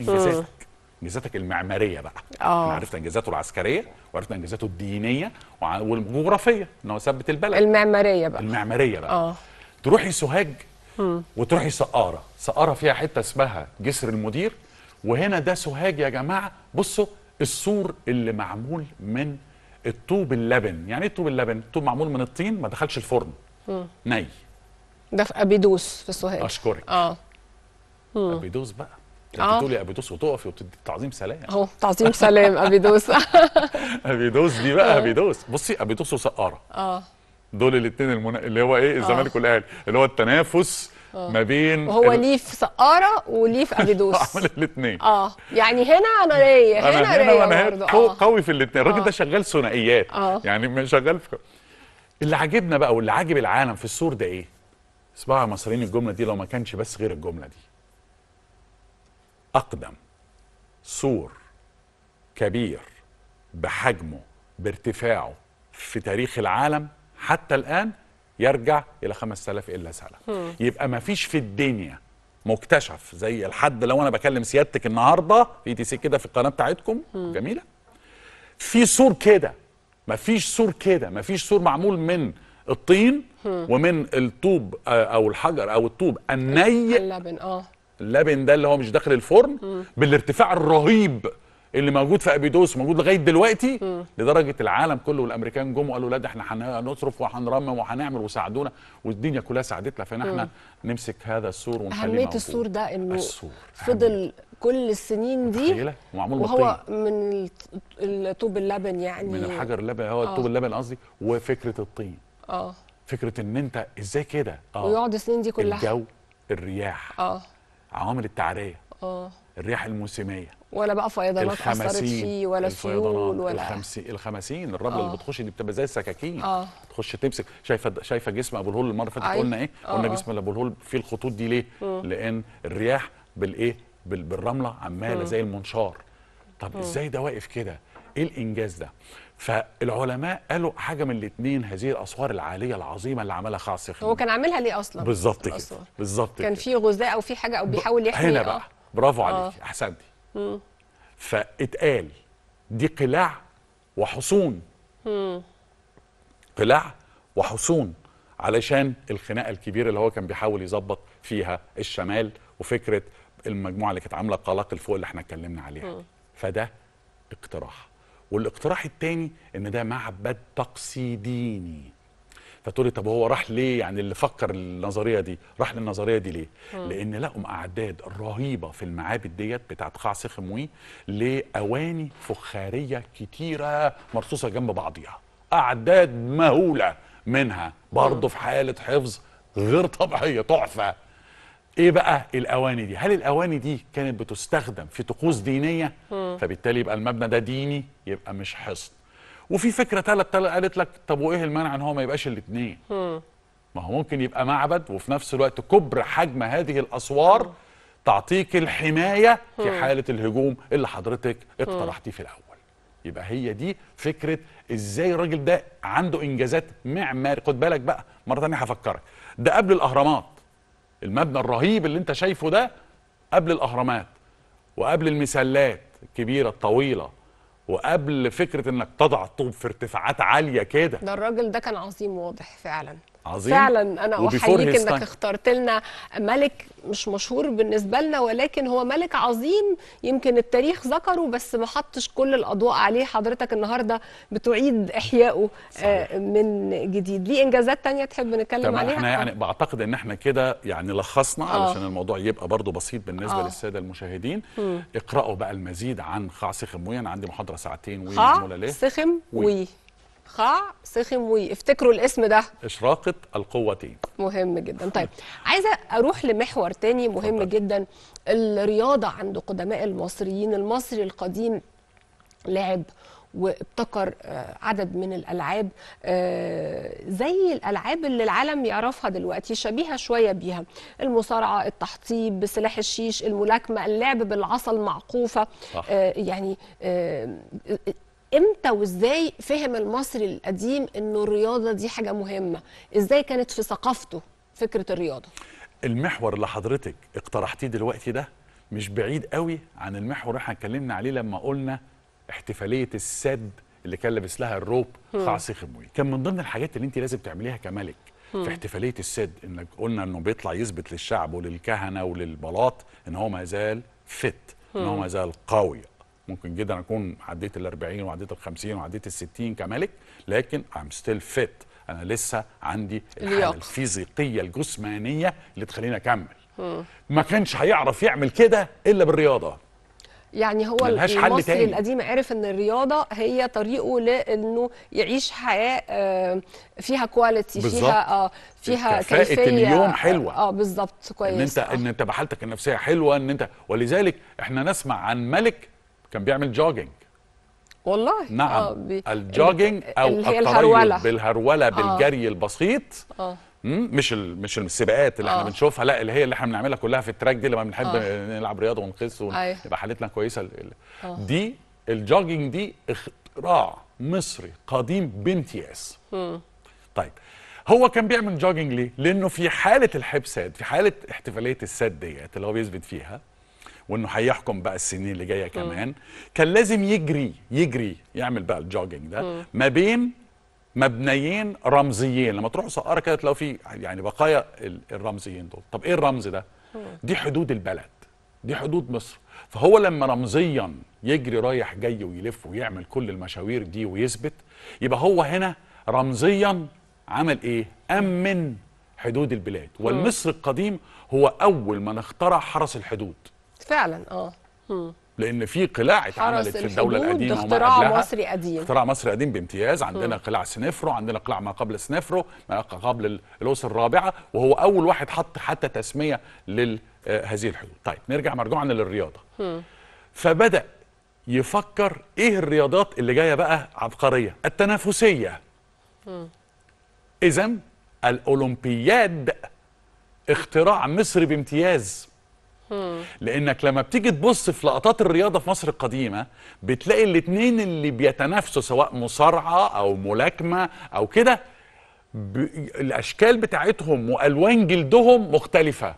انجازاتك انجازاتك المعماريه بقى اه احنا عرفنا انجازاته العسكريه وعرفنا انجازاته الدينيه والجغرافيه ان هو ثبت البلد المعماريه بقى المعماريه بقى اه تروحي سوهاج وتروحي سقاره سقاره فيها حته اسمها جسر المدير وهنا ده سوهاج يا جماعه بصوا السور اللي معمول من الطوب اللبن يعني ايه الطوب اللبن الطوب معمول من الطين ما دخلش الفرن ني ده في ابيدوس في سوهاج اشكرك اه ابيدوس بقى انت آه. بتقولي ابيدوس وتقفي وبتدي تعظيم سلام اهو تعظيم سلام ابيدوس ابيدوس دي بقى آه. ابيدوس بصي ابيدوس وسقاره اه دول الاثنين المنا... اللي هو ايه الزمالك آه. والاهلي اللي هو التنافس أوه. ما بين وهو ال... ليه في سقاره وليه في ابيدوس عمل الاثنين اه يعني هنا انا ليه هنا انا هنا وانا هنا قوي في الاثنين الراجل ده شغال ثنائيات يعني شغال في اللي عاجبنا بقى واللي عاجب العالم في السور ده ايه؟ اسمعوا يا مصريين الجمله دي لو ما كانش بس غير الجمله دي أقدم سور كبير بحجمه بارتفاعه في تاريخ العالم حتى الآن يرجع إلى 5000 إلا سنة يبقى ما فيش في الدنيا مكتشف زي الحد لو أنا بكلم سيادتك النهاردة في تي سي كده في القناة بتاعتكم هم. جميلة في سور كده ما فيش سور كده ما فيش سور معمول من الطين هم. ومن الطوب أو الحجر أو الطوب الني اللبن آه اللبن ده اللي هو مش داخل الفرن بالارتفاع الرهيب اللي موجود في ابيدوس موجود لغايه دلوقتي لدرجه العالم كله والامريكان جم وقالوا لا ده احنا هنصرف وهنرمم وهنعمل وساعدونا والدنيا كلها ساعدتنا فان احنا نمسك هذا السور ونخليه اهميه السور ده انه السور. فضل كل السنين دي ومعمول وهو من الطوب اللبن يعني من الحجر اللبن هو الطوب آه. اللبن قصدي وفكره الطين اه فكره ان انت ازاي كده اه ويقعد السنين دي كلها الجو الرياح اه عوامل التعريه اه الرياح الموسميه ولا بقى فيضانات حصلت فيه ولا سيول ولا الخمسي الخمسين الرمله اللي آه. بتخش دي بتبقى زي السكاكين آه. تخش تمسك شايفه شايفه جسم ابو الهول المره اللي فاتت أيوه. قلنا ايه آه. قلنا آه. جسم ابو الهول فيه الخطوط دي ليه م. لان الرياح بالايه بالرمله عماله زي المنشار طب م. ازاي ده واقف كده ايه الانجاز ده فالعلماء قالوا حاجه من الاثنين هذه الاسوار العاليه العظيمه اللي عملها خاص هو كان عاملها ليه اصلا بالظبط كده بالظبط كان في غذاء او في حاجه او بيحاول يحمي هنا بقى آه. برافو آه. عليك احسنتي فاتقال دي قلاع وحصون قلاع وحصون علشان الخناقه الكبيره اللي هو كان بيحاول يظبط فيها الشمال وفكره المجموعه اللي كانت عامله قلاق الفوق اللي احنا اتكلمنا عليها فده اقتراح والاقتراح الثاني ان ده معبد طقسي ديني فتقولي طب هو راح ليه يعني اللي فكر النظريه دي راح للنظريه دي ليه مم. لان لقوا اعداد رهيبه في المعابد ديت بتاعت قاع سخموي لاواني فخاريه كتيره مرصوصه جنب بعضيها اعداد مهوله منها برضه في حاله حفظ غير طبيعيه تحفه ايه بقى الاواني دي هل الاواني دي كانت بتستخدم في طقوس دينيه فبالتالي يبقى المبنى ده ديني يبقى مش حصن وفي فكره تالت قالت لك طب وايه المانع ان هو ما يبقاش الاثنين ما هو ممكن يبقى معبد وفي نفس الوقت كبر حجم هذه الاسوار تعطيك الحمايه في حاله الهجوم اللي حضرتك اقترحتيه في الاول يبقى هي دي فكره ازاي الراجل ده عنده انجازات معماري خد بالك بقى مره ثانيه هفكرك ده قبل الاهرامات المبنى الرهيب اللي انت شايفه ده قبل الاهرامات وقبل المسلات الكبيره الطويله وقبل فكره انك تضع الطوب في ارتفاعات عاليه كده ده الراجل ده كان عظيم واضح فعلا عظيم فعلا انا احييك انك اخترت لنا ملك مش مشهور بالنسبه لنا ولكن هو ملك عظيم يمكن التاريخ ذكره بس ما حطش كل الاضواء عليه حضرتك النهارده بتعيد احيائه آه، من جديد ليه انجازات ثانيه تحب نتكلم عليها احنا يعني بعتقد ان احنا كده يعني لخصنا آه. علشان الموضوع يبقى برضو بسيط بالنسبه آه. للساده المشاهدين م. اقراوا بقى المزيد عن خاع سخم وي انا عندي محاضره ساعتين وي خاع سخم وي, وي. خاع سخم وي افتكروا الاسم ده اشراقه القوتين مهم جدا طيب عايزه اروح لمحور تاني مهم طبعا. جدا الرياضه عند قدماء المصريين المصري القديم لعب وابتكر آه، عدد من الالعاب آه، زي الالعاب اللي العالم يعرفها دلوقتي شبيهه شويه بيها المصارعه التحطيب بسلاح الشيش الملاكمه اللعب بالعصا المعقوفه آه، يعني امتى وازاي فهم المصري القديم انه الرياضه دي حاجه مهمه ازاي كانت في ثقافته فكره الرياضه المحور اللي حضرتك اقترحتيه دلوقتي ده مش بعيد قوي عن المحور اللي احنا اتكلمنا عليه لما قلنا احتفاليه السد اللي كان لابس لها الروب خعصي خموي كان من ضمن الحاجات اللي انت لازم تعمليها كملك في احتفاليه السد انك قلنا انه بيطلع يثبت للشعب وللكهنه وللبلاط ان هو ما زال فت ان هو ما زال قوي ممكن جدا اكون عديت ال 40 وعديت ال 50 وعديت ال 60 كملك لكن ام ستيل فيت انا لسه عندي الحاله الفيزيقيه الجسمانيه اللي تخليني اكمل ما كانش هيعرف يعمل كده الا بالرياضه يعني هو المصري القديم عرف ان الرياضه هي طريقه لانه يعيش حياه آه، فيها كواليتي فيها اه فيها كفاءه اليوم حلوه اه, آه، بالظبط كويس ان انت آه. ان انت بحالتك النفسيه حلوه ان انت ولذلك احنا نسمع عن ملك كان بيعمل جوجينج والله نعم آه بي... الجوجينج او التريض بالهروله آه. بالجري البسيط آه. مش مش السباقات اللي آه. احنا بنشوفها لا اللي هي اللي احنا بنعملها كلها في التراك دي لما بنحب آه. نلعب رياضه ونخس ونبقى أيوه. حالتنا كويسه آه. دي الجوجينج دي اختراع مصري قديم بامتياز طيب هو كان بيعمل جوجينج ليه؟ لانه في حاله الحبسات في حاله احتفاليه السد ديت اللي هو بيثبت فيها وانه هيحكم بقى السنين اللي جايه كمان م. كان لازم يجري يجري يعمل بقى الجوجنج ده م. ما بين مبنيين رمزيين لما تروحوا سقاره كده تلاقوا في يعني بقايا الرمزيين دول طب ايه الرمز ده م. دي حدود البلد دي حدود مصر فهو لما رمزيا يجري رايح جاي ويلف ويعمل كل المشاوير دي ويثبت يبقى هو هنا رمزيا عمل ايه امن حدود البلاد والمصر القديم هو اول من اخترع حرس الحدود فعلا اه لان في قلاع اتعملت في الدوله القديمه اختراع مصري قديم اختراع مصري قديم بامتياز عندنا م. قلاع سنفرو عندنا قلاع ما قبل سنفرو ما قبل الاسر الرابعه وهو اول واحد حط حتى تسميه لهذه آه، الحدود طيب نرجع مرجوعنا للرياضه م. فبدا يفكر ايه الرياضات اللي جايه بقى عبقريه التنافسيه اذا الاولمبياد اختراع مصري بامتياز لانك لما بتيجي تبص في لقطات الرياضه في مصر القديمه بتلاقي الاثنين اللي بيتنافسوا سواء مصارعه او ملاكمه او كده ب... الاشكال بتاعتهم والوان جلدهم مختلفه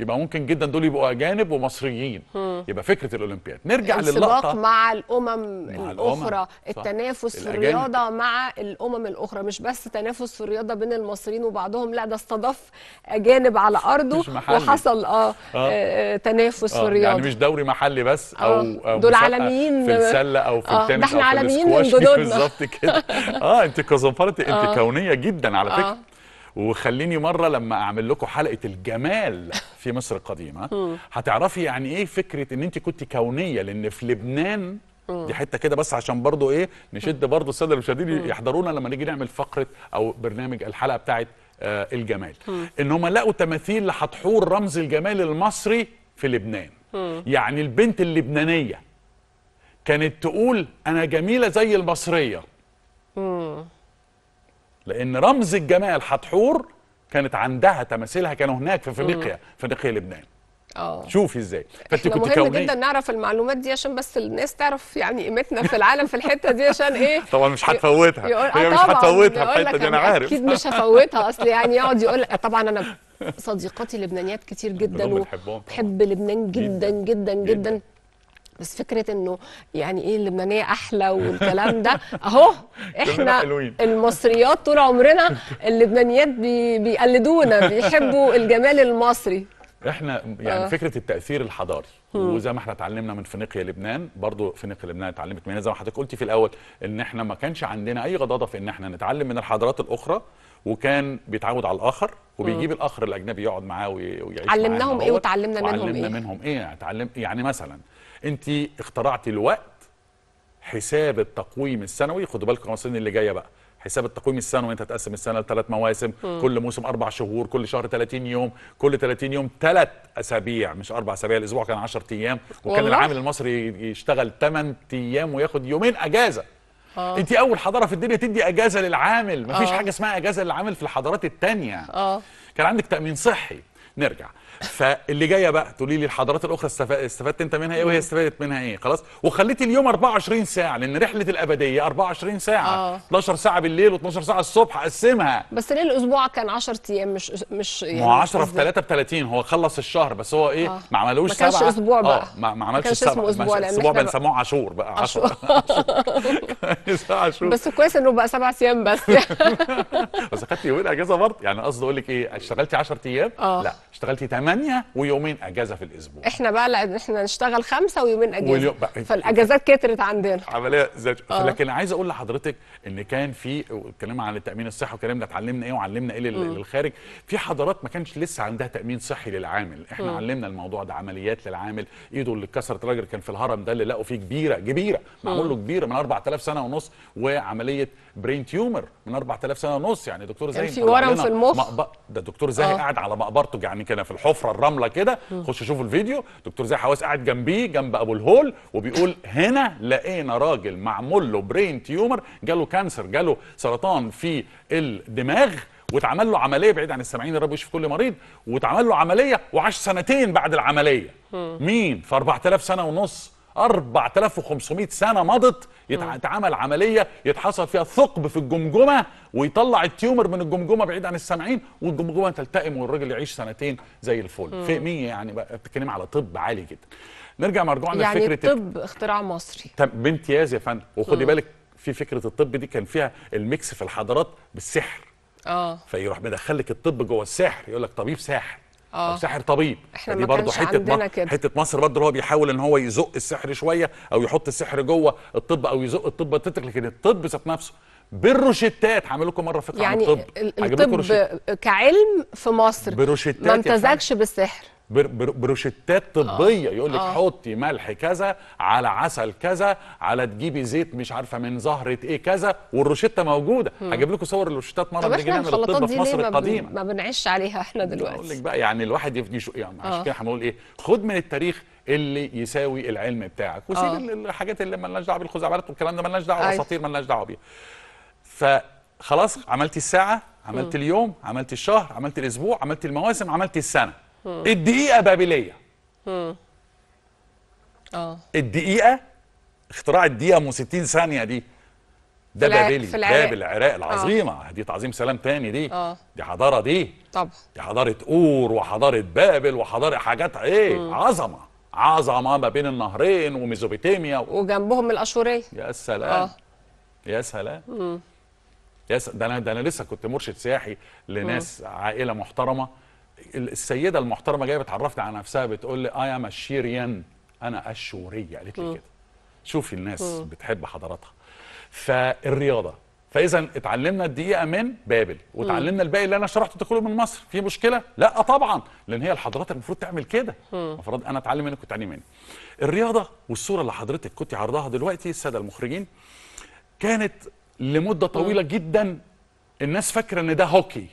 يبقى ممكن جدا دول يبقوا اجانب ومصريين م. يبقى فكره الاولمبياد نرجع للقطه مع الامم مع الاخرى التنافس في الرياضه مع الامم الاخرى مش بس تنافس في الرياضه بين المصريين وبعضهم لا ده استضاف اجانب على ارضه وحصل آه, آه, آه،, آه، تنافس آه. في يعني الرياضه يعني مش دوري محلي بس آه. او, آه. دول عالميين في السله او في آه. التنس عالميين من جدودنا بالظبط كده اه انت كوزمبارتي انت كونيه جدا على فكره وخليني مره لما اعمل لكم حلقه الجمال في مصر القديمه هتعرفي يعني ايه فكره ان انت كنت كونيه لان في لبنان دي حته كده بس عشان برضو ايه نشد برضو الساده المشاهدين يحضرونا لما نيجي نعمل فقره او برنامج الحلقه بتاعه آه الجمال ان هم لقوا تماثيل لحتحور رمز الجمال المصري في لبنان يعني البنت اللبنانيه كانت تقول انا جميله زي المصريه لان رمز الجمال حتحور كانت عندها تماثيلها كانوا هناك في فينيقيا فينيقيا لبنان اه شوفي ازاي فانت كنت مهم كونية. جدا نعرف المعلومات دي عشان بس الناس تعرف يعني قيمتنا في العالم في الحته دي عشان ايه طبعا مش هتفوتها هي مش آه، هتفوتها الحته دي انا عارف اكيد مش هفوتها اصل يعني يقعد يقول طبعا انا صديقاتي لبنانيات كتير جدا وبحب لبنان جدا جدا, جدا, جدا. بس فكره انه يعني ايه اللبنانيه احلى والكلام ده اهو احنا المصريات طول عمرنا اللبنانيات بي بيقلدونا بيحبوا الجمال المصري احنا يعني آه. فكره التاثير الحضاري وزي ما احنا اتعلمنا من فينيقيا لبنان برضو فينيقيا لبنان اتعلمت من زي ما حضرتك قلتي في الاول ان احنا ما كانش عندنا اي غضاضه في ان احنا نتعلم من الحضارات الاخرى وكان بيتعود على الاخر وبيجيب الاخر الاجنبي يقعد معاه ويعيش علمناهم ايه وتعلمنا منهم ايه؟ علمنا منهم ايه؟ يعني اتعلم يعني مثلا انت اخترعتي الوقت حساب التقويم السنوي خدوا بالكم المصريين اللي جايه بقى حساب التقويم السنوي انت هتقسم السنه لثلاث مواسم م. كل موسم اربع شهور كل شهر 30 يوم كل 30 يوم ثلاث اسابيع مش اربع اسابيع الاسبوع كان 10 ايام وكان والله. العامل المصري يشتغل 8 ايام وياخد يومين اجازه آه. انت اول حضاره في الدنيا تدي اجازه للعامل مفيش آه. حاجه اسمها اجازه للعامل في الحضارات الثانيه آه. كان عندك تامين صحي نرجع فاللي جايه بقى تقولي لي الحضارات الاخرى استفدت انت منها ايه وهي استفادت منها ايه خلاص وخليتي اليوم 24 ساعه لان رحله الابديه 24 ساعه أوه. 12 ساعه بالليل و12 ساعه الصبح قسمها بس ليه الاسبوع كان 10 ايام مش مش يعني ما 10 في 3 ب 30 هو خلص الشهر بس هو ايه آه. ما عملوش سبعه ما كانش اسبوع آه، بقى اه ما عملش سبعه اسبوع لان اسبوع بنسموه عاشور بقى عاشور عاشور بس كويس انه بقى سبع ايام بس بس خدتي يومين اجازه برضه يعني قصدي اقول لك ايه اشتغلتي 10 ايام آه. لا اشتغلتي 8 8 ويومين اجازه في الاسبوع احنا بقى لا احنا نشتغل خمسة ويومين اجازه واليوم بقى إيه؟ فالاجازات كترت عندنا عمليه زي آه. لكن عايز اقول لحضرتك ان كان في اتكلمنا عن التامين الصحي ده اتعلمنا ايه وعلمنا ايه للخارج في حضارات ما كانش لسه عندها تامين صحي للعامل احنا م. علمنا الموضوع ده عمليات للعامل ايده اللي اتكسرت راجل كان في الهرم ده اللي لقوا فيه كبيره كبيره معمول له كبيره من 4000 سنه ونص وعمليه برين تيومر من 4000 سنه ونص يعني دكتور زاهي في ورم في المخ مقب... ده دكتور زاهي آه. قاعد على مقبرته يعني كده في الحفر حفره الرمله كده خش شوفوا الفيديو دكتور زي حواس قاعد جنبيه جنب ابو الهول وبيقول هنا لقينا راجل معمول له برين تيومر جاله كانسر جاله سرطان في الدماغ واتعمل له عمليه بعيد عن السامعين الرب يشفي كل مريض واتعمل له عمليه وعاش سنتين بعد العمليه مين في 4000 سنه ونص 4500 سنه مضت يتعمل آه. عمليه يتحصل فيها ثقب في الجمجمه ويطلع التيومر من الجمجمه بعيد عن السامعين والجمجمه تلتئم والراجل يعيش سنتين زي الفل آه. في مية يعني بتتكلم على طب عالي جدا نرجع مرجوعنا يعني لفكره الطب اختراع مصري بامتياز يا فندم وخدي آه. بالك في فكره الطب دي كان فيها الميكس في الحضارات بالسحر اه فيروح مدخلك الطب جوه السحر يقول لك طبيب ساحر أو آه. ساحر طبيب احنا دي برضه حته م... كده. حته مصر برضه هو بيحاول ان هو يزق السحر شويه او يحط السحر جوه الطب او يزق الطب تتك لكن الطب ذات نفسه بالروشتات هعمل لكم مره فقره يعني عن الطب يعني الطب كعلم في مصر ما امتزجش بالسحر بروشتات طبيه آه. يقول لك آه. حطي ملح كذا على عسل كذا على تجيبي زيت مش عارفه من زهره ايه كذا والروشته موجوده هجيب لكم صور الروشتات مره بنيجي نعمل الطب في مصر القديمه ما بنعيش عليها احنا دلوقتي اقول لك بقى يعني الواحد يفني يعني عشان آه. كده هنقول ايه خد من التاريخ اللي يساوي العلم بتاعك وسيب آه. الحاجات اللي مالناش دعوه بالخزعبلات والكلام ده مالناش دعوه أيوه. اساطير مالناش دعوه بيها فخلاص عملتي الساعه عملت اليوم عملت الشهر عملت الاسبوع عملت المواسم عملت السنه الدقيقه بابليه اه الدقيقه اختراع الدقيقه من 60 ثانيه دي ده بابلي في العراق. باب العراق آه. العظيمه آه. دي تعظيم سلام تاني دي آه. دي حضاره دي طبعا دي حضاره اور وحضاره بابل وحضاره حاجات ايه مم. عظمه عظمه ما بين النهرين وميزوبيتيميا و... وجنبهم الاشوريه يا سلام آه. يا سلام مم. يا سلام ده انا ده انا لسه كنت مرشد سياحي لناس مم. عائله محترمه السيده المحترمه جايه بتعرفني على نفسها بتقول لي اي ام الشيريان انا اشوريه قالت لي كده شوفي الناس م. بتحب حضراتها فالرياضه فاذا اتعلمنا الدقيقه من بابل وتعلمنا الباقي اللي انا شرحته ده كله من مصر في مشكله لا طبعا لان هي الحضارات المفروض تعمل كده المفروض انا اتعلم منك وتعلم مني الرياضه والصوره اللي حضرتك كنت عرضها دلوقتي الساده المخرجين كانت لمده طويله م. جدا الناس فاكره ان ده هوكي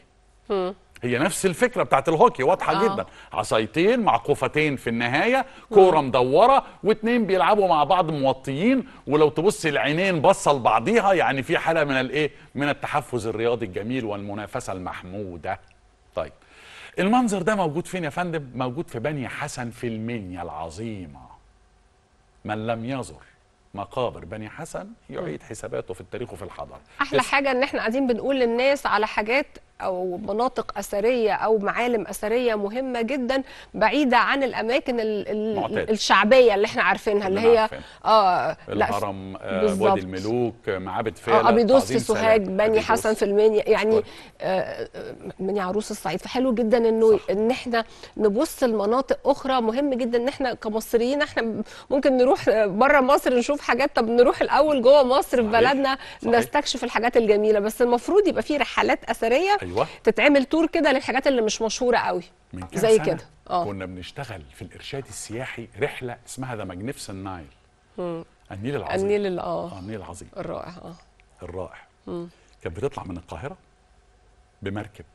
م. هي نفس الفكره بتاعت الهوكي واضحه آه. جدا عصايتين مع قفتين في النهايه كوره مدوره واتنين بيلعبوا مع بعض موطيين ولو تبص العينين بصه لبعضيها يعني في حاله من الايه من التحفز الرياضي الجميل والمنافسه المحموده طيب المنظر ده موجود فين يا فندم موجود في بني حسن في المنيا العظيمه من لم يزر مقابر بني حسن يعيد حساباته في التاريخ وفي الحضاره احلى حاجه ان احنا قاعدين بنقول للناس على حاجات او مناطق اثريه او معالم اثريه مهمه جدا بعيده عن الاماكن الـ الـ الشعبيه اللي احنا عارفينها اللي, اللي هي عارفين. اه الهرم آه، وادي الملوك آه، معابد فيلا آه ابيدوس في سوهاج بني حسن في المنيا يعني طيب. آه, آه، من عروس الصعيد فحلو جدا انه ان احنا نبص لمناطق اخرى مهم جدا ان احنا كمصريين احنا ممكن نروح بره مصر نشوف حاجات طب نروح الاول جوه مصر في بلدنا صحيح. نستكشف الحاجات الجميله بس المفروض يبقى في رحلات اثريه أيوة. ايوه تتعمل تور كده للحاجات اللي مش مشهوره قوي من زي كده اه كنا بنشتغل في الارشاد السياحي رحله اسمها ذا ماجنيفيسنت نايل النيل العظيم النيل آه. اه النيل العظيم الرائع اه الرائع كانت بتطلع من القاهره بمركب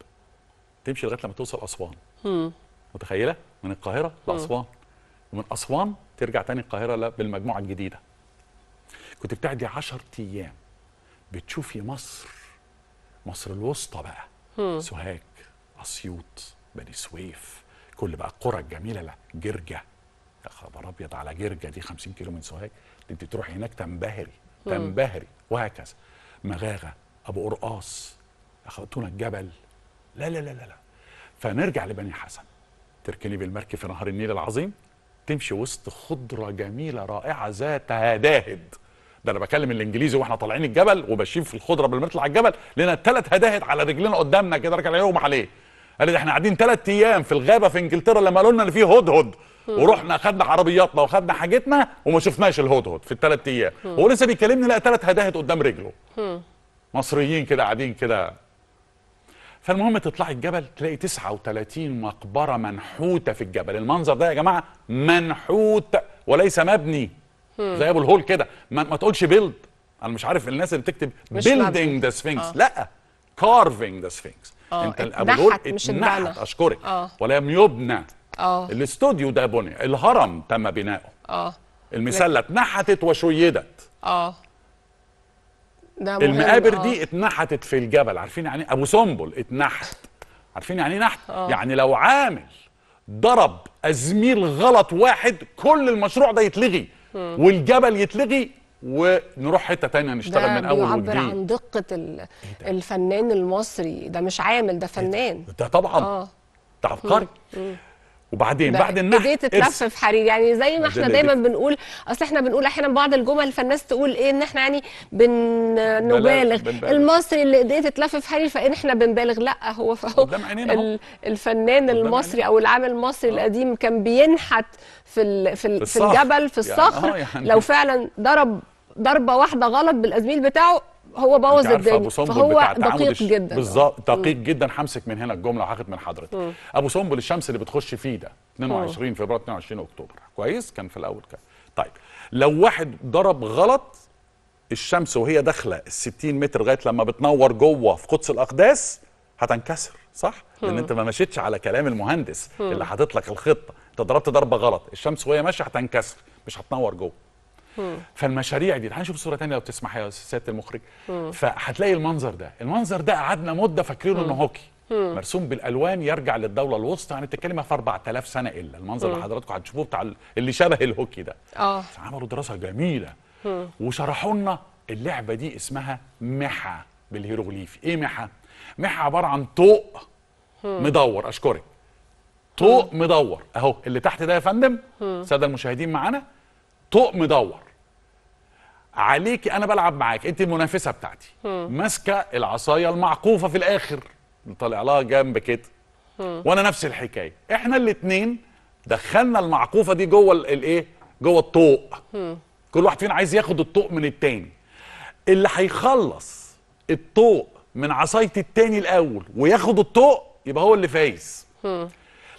تمشي لغايه لما توصل اسوان مم. متخيله من القاهره لاسوان ومن اسوان ترجع تاني القاهره بالمجموعه الجديده كنت بتعدي 10 ايام بتشوفي مصر مصر الوسطى بقى سوهاج اسيوط بني سويف كل بقى القرى الجميله لا جرجه يا خبر ابيض على جرجه دي 50 كيلو من سوهاج انت تروحي هناك تنبهري تنبهري وهكذا مغاغه ابو قرقاص تونه الجبل لا لا لا لا لا فنرجع لبني حسن تركني بالمركب في نهر النيل العظيم تمشي وسط خضره جميله رائعه ذات هداهد ده انا بكلم الانجليزي واحنا طالعين الجبل وماشيين في الخضره قبل ما نطلع الجبل لنا ثلاث هداهد على رجلنا قدامنا كده راكن عليهم عليه قال لي احنا قاعدين ثلاث ايام في الغابه في انجلترا لما قالوا لنا ان في هدهد ورحنا خدنا عربياتنا وخدنا حاجتنا وما شفناش الهدهد في الثلاث ايام هو لسه بيكلمني لقى ثلاث هداهد قدام رجله مصريين كده قاعدين كده فالمهم تطلعي الجبل تلاقي 39 مقبره منحوته في الجبل المنظر ده يا جماعه منحوت وليس مبني زي ابو الهول كده ما, ما تقولش بيلد انا مش عارف الناس اللي بتكتب بيلدينج ذا سفنكس لا كارفينج ذا سفنكس انت ابو الهول مش اتنحت اشكرك أوه. ولم يبنى اه الاستوديو ده بني الهرم تم بناؤه اه المسله اتنحتت وشيدت اه ده المقابر أوه. دي اتنحتت في الجبل عارفين يعني إيه؟ ابو سنبل اتنحت عارفين يعني ايه نحت أوه. يعني لو عامل ضرب ازميل غلط واحد كل المشروع ده يتلغي والجبل يتلغي ونروح حته تانية نشتغل من اول وجديد ده عن دقه إيه الفنان المصري ده مش عامل إيه ده فنان ده طبعا آه. ده عبقري وبعدين بعد النحت ايديه تتلف في حرير يعني زي ما احنا دايما بنقول اصل احنا بنقول احيانا بعض الجمل فالناس تقول ايه ان احنا يعني بنبالغ المصري اللي ايديه تتلف في حرير فان احنا بنبالغ لا هو فهو الفنان المصري او العامل المصري آه. القديم كان بينحت في في, في الجبل في يعني الصخر يعني آه يعني لو فعلا ضرب ضربه واحده غلط بالازميل بتاعه هو بوظ الدنيا فهو دقيق جدا بالظبط دقيق مم. جدا همسك من هنا الجمله وهاخد من حضرتك مم. ابو سنبل الشمس اللي بتخش فيه ده 22 فبراير 22 اكتوبر كويس كان في الاول كده طيب لو واحد ضرب غلط الشمس وهي داخله ال 60 متر لغايه لما بتنور جوه في قدس الاقداس هتنكسر صح؟ مم. لان انت ما مشيتش على كلام المهندس مم. اللي حاطط لك الخطه انت ضربت ضربه غلط الشمس وهي ماشيه هتنكسر مش هتنور جوه فالمشاريع دي هنشوف صوره ثانيه لو تسمح يا سياده المخرج فهتلاقي المنظر ده المنظر ده قعدنا مده فاكرينه انه هوكي مرسوم بالالوان يرجع للدوله الوسطى يعني بتتكلم في 4000 سنه الا المنظر اللي حضراتكم هتشوفوه بتاع اللي شبه الهوكي ده اه عملوا دراسه جميله وشرحوا لنا اللعبه دي اسمها محا بالهيروغليفي ايه محا محا عباره عن طوق مدور اشكرك طوق مدور اهو اللي تحت ده يا فندم ساده المشاهدين معانا طوق مدور عليك انا بلعب معاك انت المنافسه بتاعتي ماسكه العصايه المعقوفه في الاخر طالع لها جنب كده وانا نفس الحكايه احنا الاثنين دخلنا المعقوفه دي جوه الايه جوه الطوق كل واحد فينا عايز ياخد الطوق من التاني اللي هيخلص الطوق من عصايه التاني الاول وياخد الطوق يبقى هو اللي فايز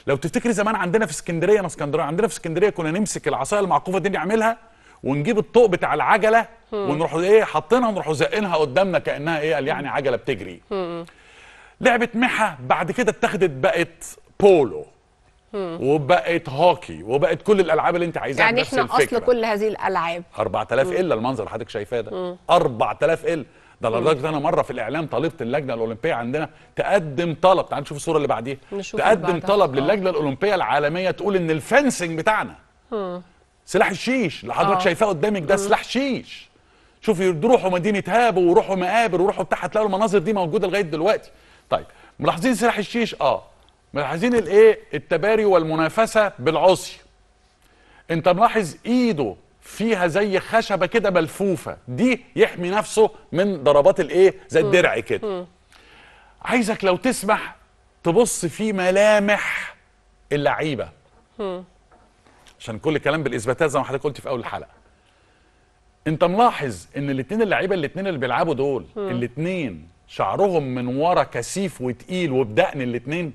لو تفتكر زمان عندنا في اسكندريه انا اسكندريه عندنا في اسكندريه كنا نمسك العصايه المعقوفه دي نعملها ونجيب الطوق بتاع العجله ونروح ايه حاطينها ونروح زقينها قدامنا كانها ايه قال يعني عجله بتجري لعبه محا بعد كده اتخذت بقت بولو وبقت هوكي وبقت كل الالعاب اللي انت عايزاها يعني احنا اصل كل هذه الالعاب 4000 الا المنظر اللي حضرتك شايفاه ده 4000 الا ده لدرجه انا مره في الاعلام طالبت اللجنه الاولمبيه عندنا تقدم طلب تعال نشوف الصوره اللي بعديها تقدم طلب آه. للجنه الاولمبيه العالميه تقول ان الفنسنج بتاعنا مم. سلاح الشيش اللي حضرتك آه. شايفاه قدامك ده م. سلاح شيش شوف روحوا مدينه هاب وروحوا مقابر وروحوا بتاع هتلاقوا المناظر دي موجوده لغايه دلوقتي طيب ملاحظين سلاح الشيش اه ملاحظين الايه التباري والمنافسه بالعصي انت ملاحظ ايده فيها زي خشبه كده ملفوفه دي يحمي نفسه من ضربات الايه زي الدرع كده عايزك لو تسمح تبص في ملامح اللعيبه عشان كل الكلام بالاثباتات زي ما حضرتك قلت في اول الحلقه انت ملاحظ ان الاثنين اللعيبه الاثنين اللي بيلعبوا دول الاثنين شعرهم من ورا كثيف وتقيل وبدقن الاثنين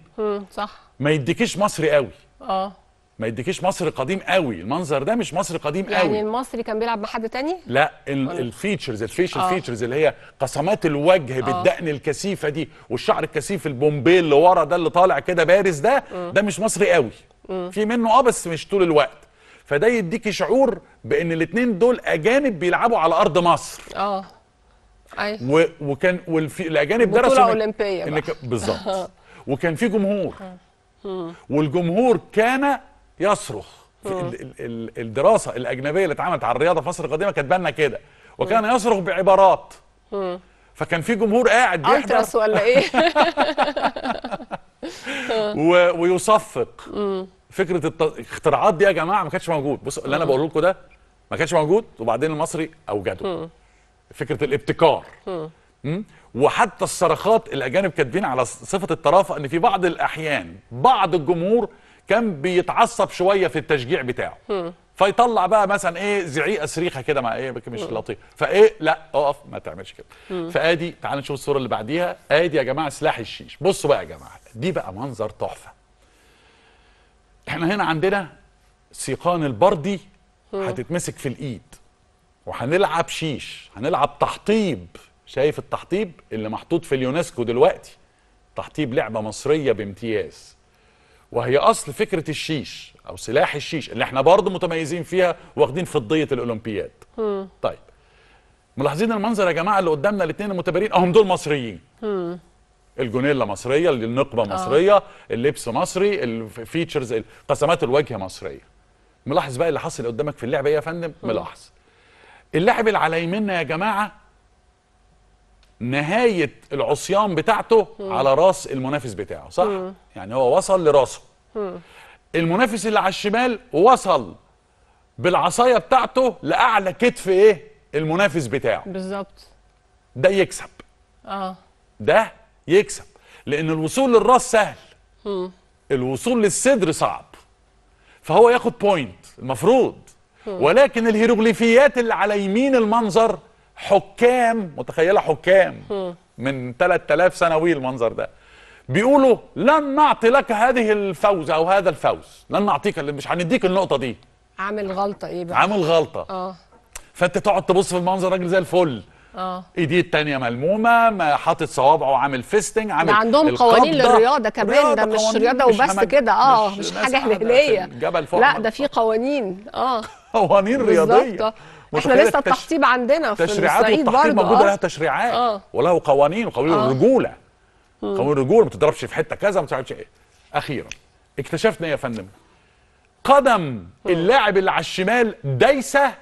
صح ما يديكيش مصري قوي اه ما يديكيش مصر قديم قوي المنظر ده مش مصر قديم يعني قوي يعني المصري كان بيلعب مع حد تاني لا الفيتشرز الفيشل فيتشرز اللي هي قسمات الوجه آه. بالدقن الكثيفه دي والشعر الكثيف البومبيه اللي ورا ده اللي طالع كده بارز ده ده مش مصري قوي في منه اه بس مش طول الوقت فده يديكي شعور بان الاثنين دول اجانب بيلعبوا على ارض مصر اه ايوه و... وكان والاجانب درسوا بطوله اولمبيه بالظبط وكان في جمهور والجمهور كان يصرخ آه. الدراسه الاجنبيه اللي اتعملت على الرياضه في مصر القديمه بالنا كده وكان يصرخ بعبارات فكان في جمهور قاعد بيحضر التراس ولا ايه و... ويصفق فكره الت... الاختراعات دي يا جماعه ما كانتش موجود بص اللي انا بقول لكم ده ما كانش موجود وبعدين المصري اوجده فكره الابتكار وحتى الصرخات الاجانب كاتبين على صفه الطرافه ان في بعض الاحيان بعض الجمهور كان بيتعصب شويه في التشجيع بتاعه فيطلع بقى مثلا ايه زعيقه سريخه كده مع ايه مش لطيف فايه لا اقف ما تعملش كده فادي تعال نشوف الصوره اللي بعديها ادي يا جماعه سلاح الشيش بصوا بقى يا جماعه دي بقى منظر تحفه احنا هنا عندنا سيقان البردي هتتمسك في الايد وهنلعب شيش هنلعب تحطيب شايف التحطيب اللي محطوط في اليونسكو دلوقتي تحطيب لعبه مصريه بامتياز وهي اصل فكره الشيش او سلاح الشيش اللي احنا برضه متميزين فيها واخدين فضيه الاولمبياد م. طيب ملاحظين المنظر يا جماعه اللي قدامنا الاثنين المتبارين اهم دول مصريين م. الجونيلا مصريه النقبه آه. مصريه آه. اللبس مصري الفيتشرز قسمات الوجه مصريه ملاحظ بقى اللي حصل قدامك في اللعبه ايه يا فندم ملاحظ اللاعب اللي على يميننا يا جماعه نهايه العصيان بتاعته مم. على راس المنافس بتاعه صح مم. يعني هو وصل لراسه مم. المنافس اللي على الشمال وصل بالعصايه بتاعته لاعلى كتف ايه المنافس بتاعه بالظبط ده يكسب اه ده يكسب لان الوصول للراس سهل مم. الوصول للصدر صعب فهو ياخد بوينت المفروض مم. ولكن الهيروغليفيات اللي على يمين المنظر حكام متخيله حكام من 3000 سنوي المنظر ده بيقولوا لن نعطي لك هذه الفوز او هذا الفوز لن نعطيك مش هنديك النقطه دي عامل غلطه ايه بقى عامل غلطه اه فانت تقعد تبص في المنظر راجل زي الفل اه ايديه التانية ملمومه ما حاطط صوابعه وعامل فيستنج عامل ده عندهم قوانين للرياضه كمان ده مش رياضه وبس كده اه مش, مش حاجه هلاليه لا ده في قوانين اه قوانين رياضيه بالظبط احنا لسه التحطيب عندنا في الصعيد برضه موجوده لها آه. تشريعات آه. وله قوانين وقوانين آه. الرجوله قوانين الرجوله ما تضربش في حته كذا ما تعملش ايه اخيرا اكتشفنا يا فندم قدم اللاعب اللي على الشمال دايسه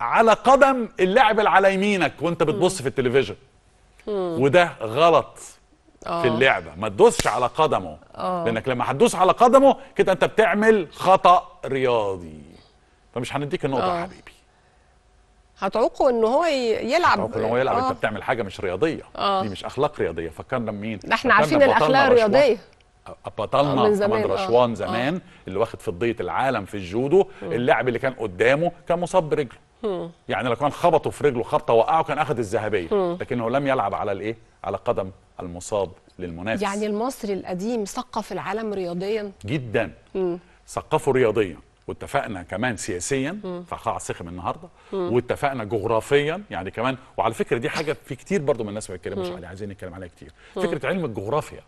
على قدم اللاعب اللي على يمينك وانت بتبص في التلفزيون وده غلط في آه. اللعبه ما تدوسش على قدمه أوه. لانك لما هتدوس على قدمه كده انت بتعمل خطا رياضي فمش هنديك النقطه يا آه. حبيبي هتعوقه ان هو يلعب هتعوقه ان هو يلعب آه. انت بتعمل حاجه مش رياضيه آه. دي مش اخلاق رياضيه فكرنا بمين احنا عارفين الاخلاق الرياضيه بطلنا آه، من زمان رشوان زمان آه. آه. اللي واخد فضيه العالم في الجودو اللاعب اللي كان قدامه كان مصاب برجله يعني لو كان خبطه في رجله خبطه وقعه كان اخذ الذهبيه لكنه لم يلعب على الايه على قدم المصاب للمنافس يعني المصري القديم ثقف العالم رياضيا جدا ثقفه رياضيا واتفقنا كمان سياسيا فقاع سخم النهارده واتفقنا جغرافيا يعني كمان وعلى فكره دي حاجه في كتير برضو من الناس ما بيتكلموش عليها عايزين نتكلم عليها كتير فكره علم الجغرافيا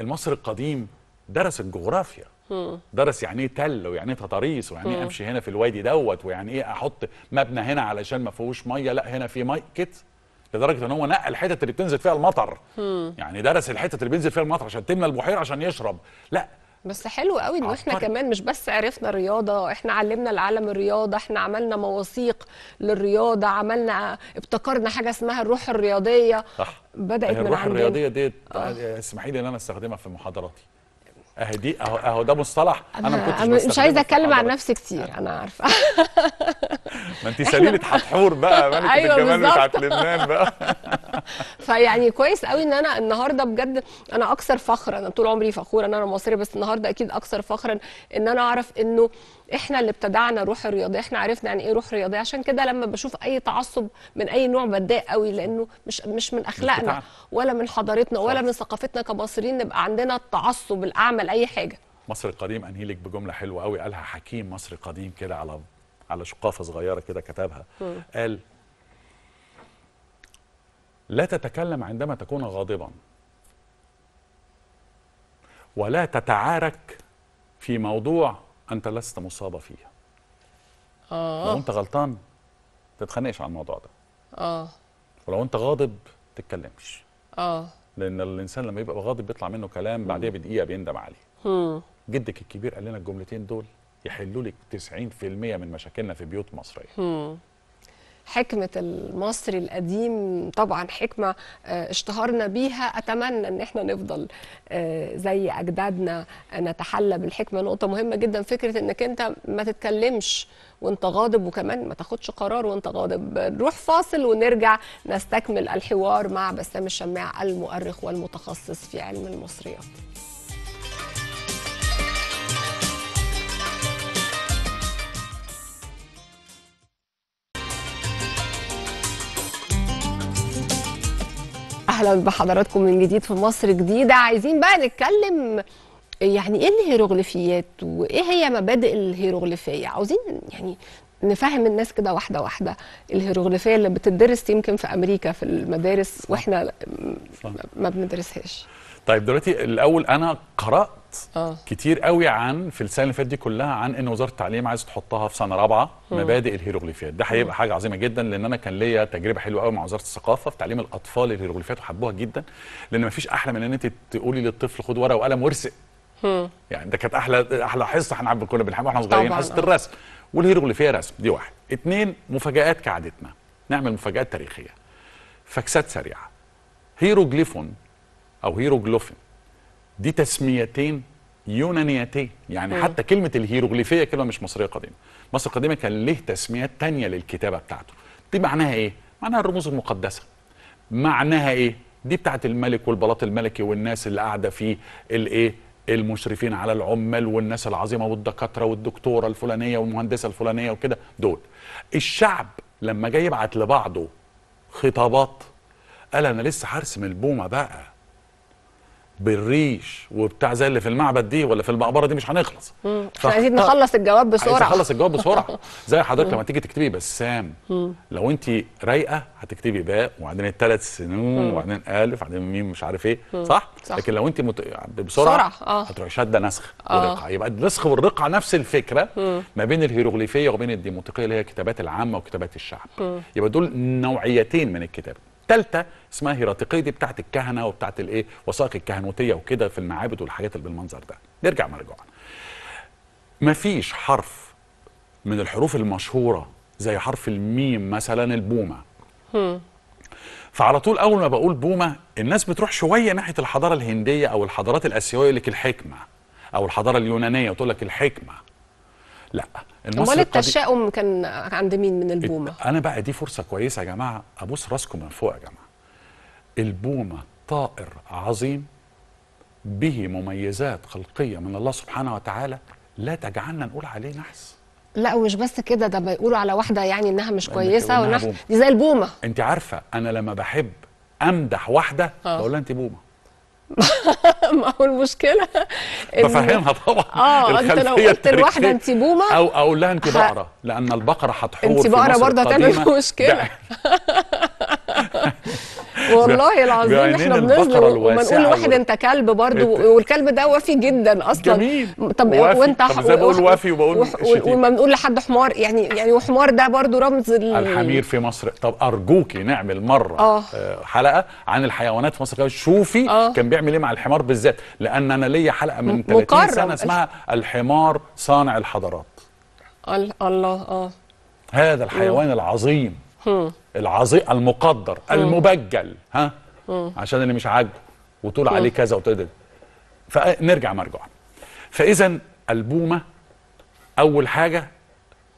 المصري القديم درس الجغرافيا درس يعني ايه تل ويعني ايه تطاريس ويعني ايه امشي هنا في الوادي دوت ويعني ايه احط مبنى هنا علشان ما فيهوش ميه لا هنا في ميه كده لدرجه ان هو نقى الحتت اللي بتنزل فيها المطر يعني درس الحتت اللي بينزل فيها المطر عشان تملى البحيره عشان يشرب لا بس حلو قوي ان احنا كمان مش بس عرفنا الرياضه احنا علمنا العالم الرياضه احنا عملنا مواثيق للرياضه عملنا ابتكرنا حاجه اسمها الروح الرياضيه صح بدات من الروح عندنا الروح الرياضيه دي آه. اسمحي لي ان انا استخدمها في محاضراتي اهي دي اهو اهو ده مصطلح انا, ما كنتش أنا مش عايزه اتكلم عن نفسي كتير انا عارفه ما انت سليله حتحور بقى ملكه أيوة الجمال بتاعت لبنان بقى فيعني كويس قوي ان انا النهارده بجد انا اكثر فخرا انا طول عمري فخوره ان انا مصريه بس النهارده اكيد اكثر فخرا ان انا اعرف انه احنا اللي ابتدعنا روح الرياضيه احنا عرفنا يعني ايه روح رياضيه عشان كده لما بشوف اي تعصب من اي نوع بتضايق قوي لانه مش مش من اخلاقنا ولا من حضارتنا ولا من ثقافتنا كمصريين نبقى عندنا التعصب الاعمى لاي حاجه مصر القديم انهيلك بجمله حلوه قوي قالها حكيم مصر القديم كده على على شقافه صغيره كده كتبها قال لا تتكلم عندما تكون غاضبا ولا تتعارك في موضوع انت لست مصابه فيها اه لو انت غلطان ما تتخانقش على الموضوع ده اه ولو انت غاضب ما تتكلمش اه لان الانسان لما يبقى غاضب بيطلع منه كلام بعديها بدقيقه بيندم عليه جدك الكبير قال لنا الجملتين دول يحلوا لك 90% من مشاكلنا في بيوت مصريه حكمه المصري القديم طبعا حكمه آه، اشتهرنا بيها اتمنى ان احنا نفضل آه، زي اجدادنا نتحلى بالحكمه نقطه مهمه جدا فكره انك انت ما تتكلمش وانت غاضب وكمان ما تاخدش قرار وانت غاضب نروح فاصل ونرجع نستكمل الحوار مع بسام الشماع المؤرخ والمتخصص في علم المصريات اهلا بحضراتكم من جديد في مصر جديده عايزين بقى نتكلم يعني ايه الهيروغليفيات وايه هي مبادئ الهيروغليفيه عاوزين يعني نفهم الناس كده واحده واحده الهيروغليفيه اللي بتدرس يمكن في امريكا في المدارس واحنا ما بندرسهاش طيب دلوقتي الاول انا قرات آه. كتير قوي عن في السنه اللي فاتت دي كلها عن ان وزاره التعليم عايزه تحطها في سنه رابعه مم. مبادئ الهيروغليفيات ده هيبقى حاجه عظيمه جدا لان انا كان ليا تجربه حلوه قوي مع وزاره الثقافه في تعليم الاطفال الهيروغليفيات وحبوها جدا لان مفيش احلى من ان انت تقولي للطفل خد ورقه وقلم وارسم يعني ده كانت احلى احلى حصه احنا كنا بنحبها واحنا صغيرين حصه آه. الرسم والهيروغليفيه رسم دي واحد اتنين مفاجات كعادتنا نعمل مفاجات تاريخيه فاكسات سريعه هيروغليفون او هيروغلوفين دي تسميتين يونانيتين يعني مم. حتى كلمه الهيروغليفيه كلمه مش مصريه قديمه مصر القديمه كان له تسميات تانية للكتابه بتاعته دي معناها ايه معناها الرموز المقدسه معناها ايه دي بتاعت الملك والبلاط الملكي والناس اللي قاعده فيه الايه المشرفين على العمال والناس العظيمه والدكاتره والدكتوره الفلانيه والمهندسه الفلانيه وكده دول الشعب لما جاي يبعت لبعضه خطابات قال انا لسه هرسم البومه بقى بالريش وبتاع زي اللي في المعبد دي ولا في المقبره دي مش هنخلص احنا عايزين نخلص الجواب بسرعه نخلص الجواب بسرعه زي حضرتك لما تيجي تكتبي بسام لو انت رايقه هتكتبي باء وبعدين الثلاث سنون وبعدين الف وبعدين ميم مش عارف ايه صح؟, صح. لكن لو انت مت... بسرعه آه. هتروحي شاده نسخ آه. يبقى النسخ والرقعه نفس الفكره مم. ما بين الهيروغليفيه وبين الديموتيقيه اللي هي الكتابات العامه وكتابات الشعب مم. يبقى دول نوعيتين من الكتابه ثالثه اسمها هيراتيقيه دي بتاعت الكهنه وبتاعت الايه وثائق الكهنوتيه وكده في المعابد والحاجات اللي بالمنظر ده نرجع مرجوعا مفيش حرف من الحروف المشهوره زي حرف الميم مثلا البومه فعلى طول اول ما بقول بومه الناس بتروح شويه ناحيه الحضاره الهنديه او الحضارات الاسيويه يقول لك الحكمه او الحضاره اليونانيه وتقول لك الحكمه لا امال التشاؤم كان عند مين من البومه؟ إيه، انا بقى دي فرصه كويسه يا جماعه ابوس راسكم من فوق يا جماعه. البومه طائر عظيم به مميزات خلقيه من الله سبحانه وتعالى لا تجعلنا نقول عليه نحس. لا ومش بس كده ده بيقولوا على واحده يعني انها مش كويسه ونحس دي زي البومه. انت عارفه انا لما بحب امدح واحده آه. بقول لها انت بومه. ما هو المشكله بفهمها طبعا اه انت لو قلت لواحده انت بومه او اقول لها انت بقره لان البقره هتحور انت بقره برضه هتعمل مشكله والله العظيم احنا بنزل ونقول واحد انت كلب برضه والكلب ده وفي جدا اصلا جميل طب وافي. وانت طب ازاي بقول وافي وبقول وما بنقول لحد حمار يعني يعني وحمار ده برضه رمز الحمير في مصر طب ارجوكي نعمل مره آه. آه. حلقه عن الحيوانات في مصر شوفي آه. كان بيعمل ايه مع الحمار بالذات لان انا ليا حلقه من 30 سنه اسمها الحمار صانع الحضارات الله اه هذا الحيوان العظيم العظيم المقدر المبجل ها عشان اللي مش عاجبه وتقول عليه كذا وتقدر فنرجع مرجع فاذا البومه اول حاجه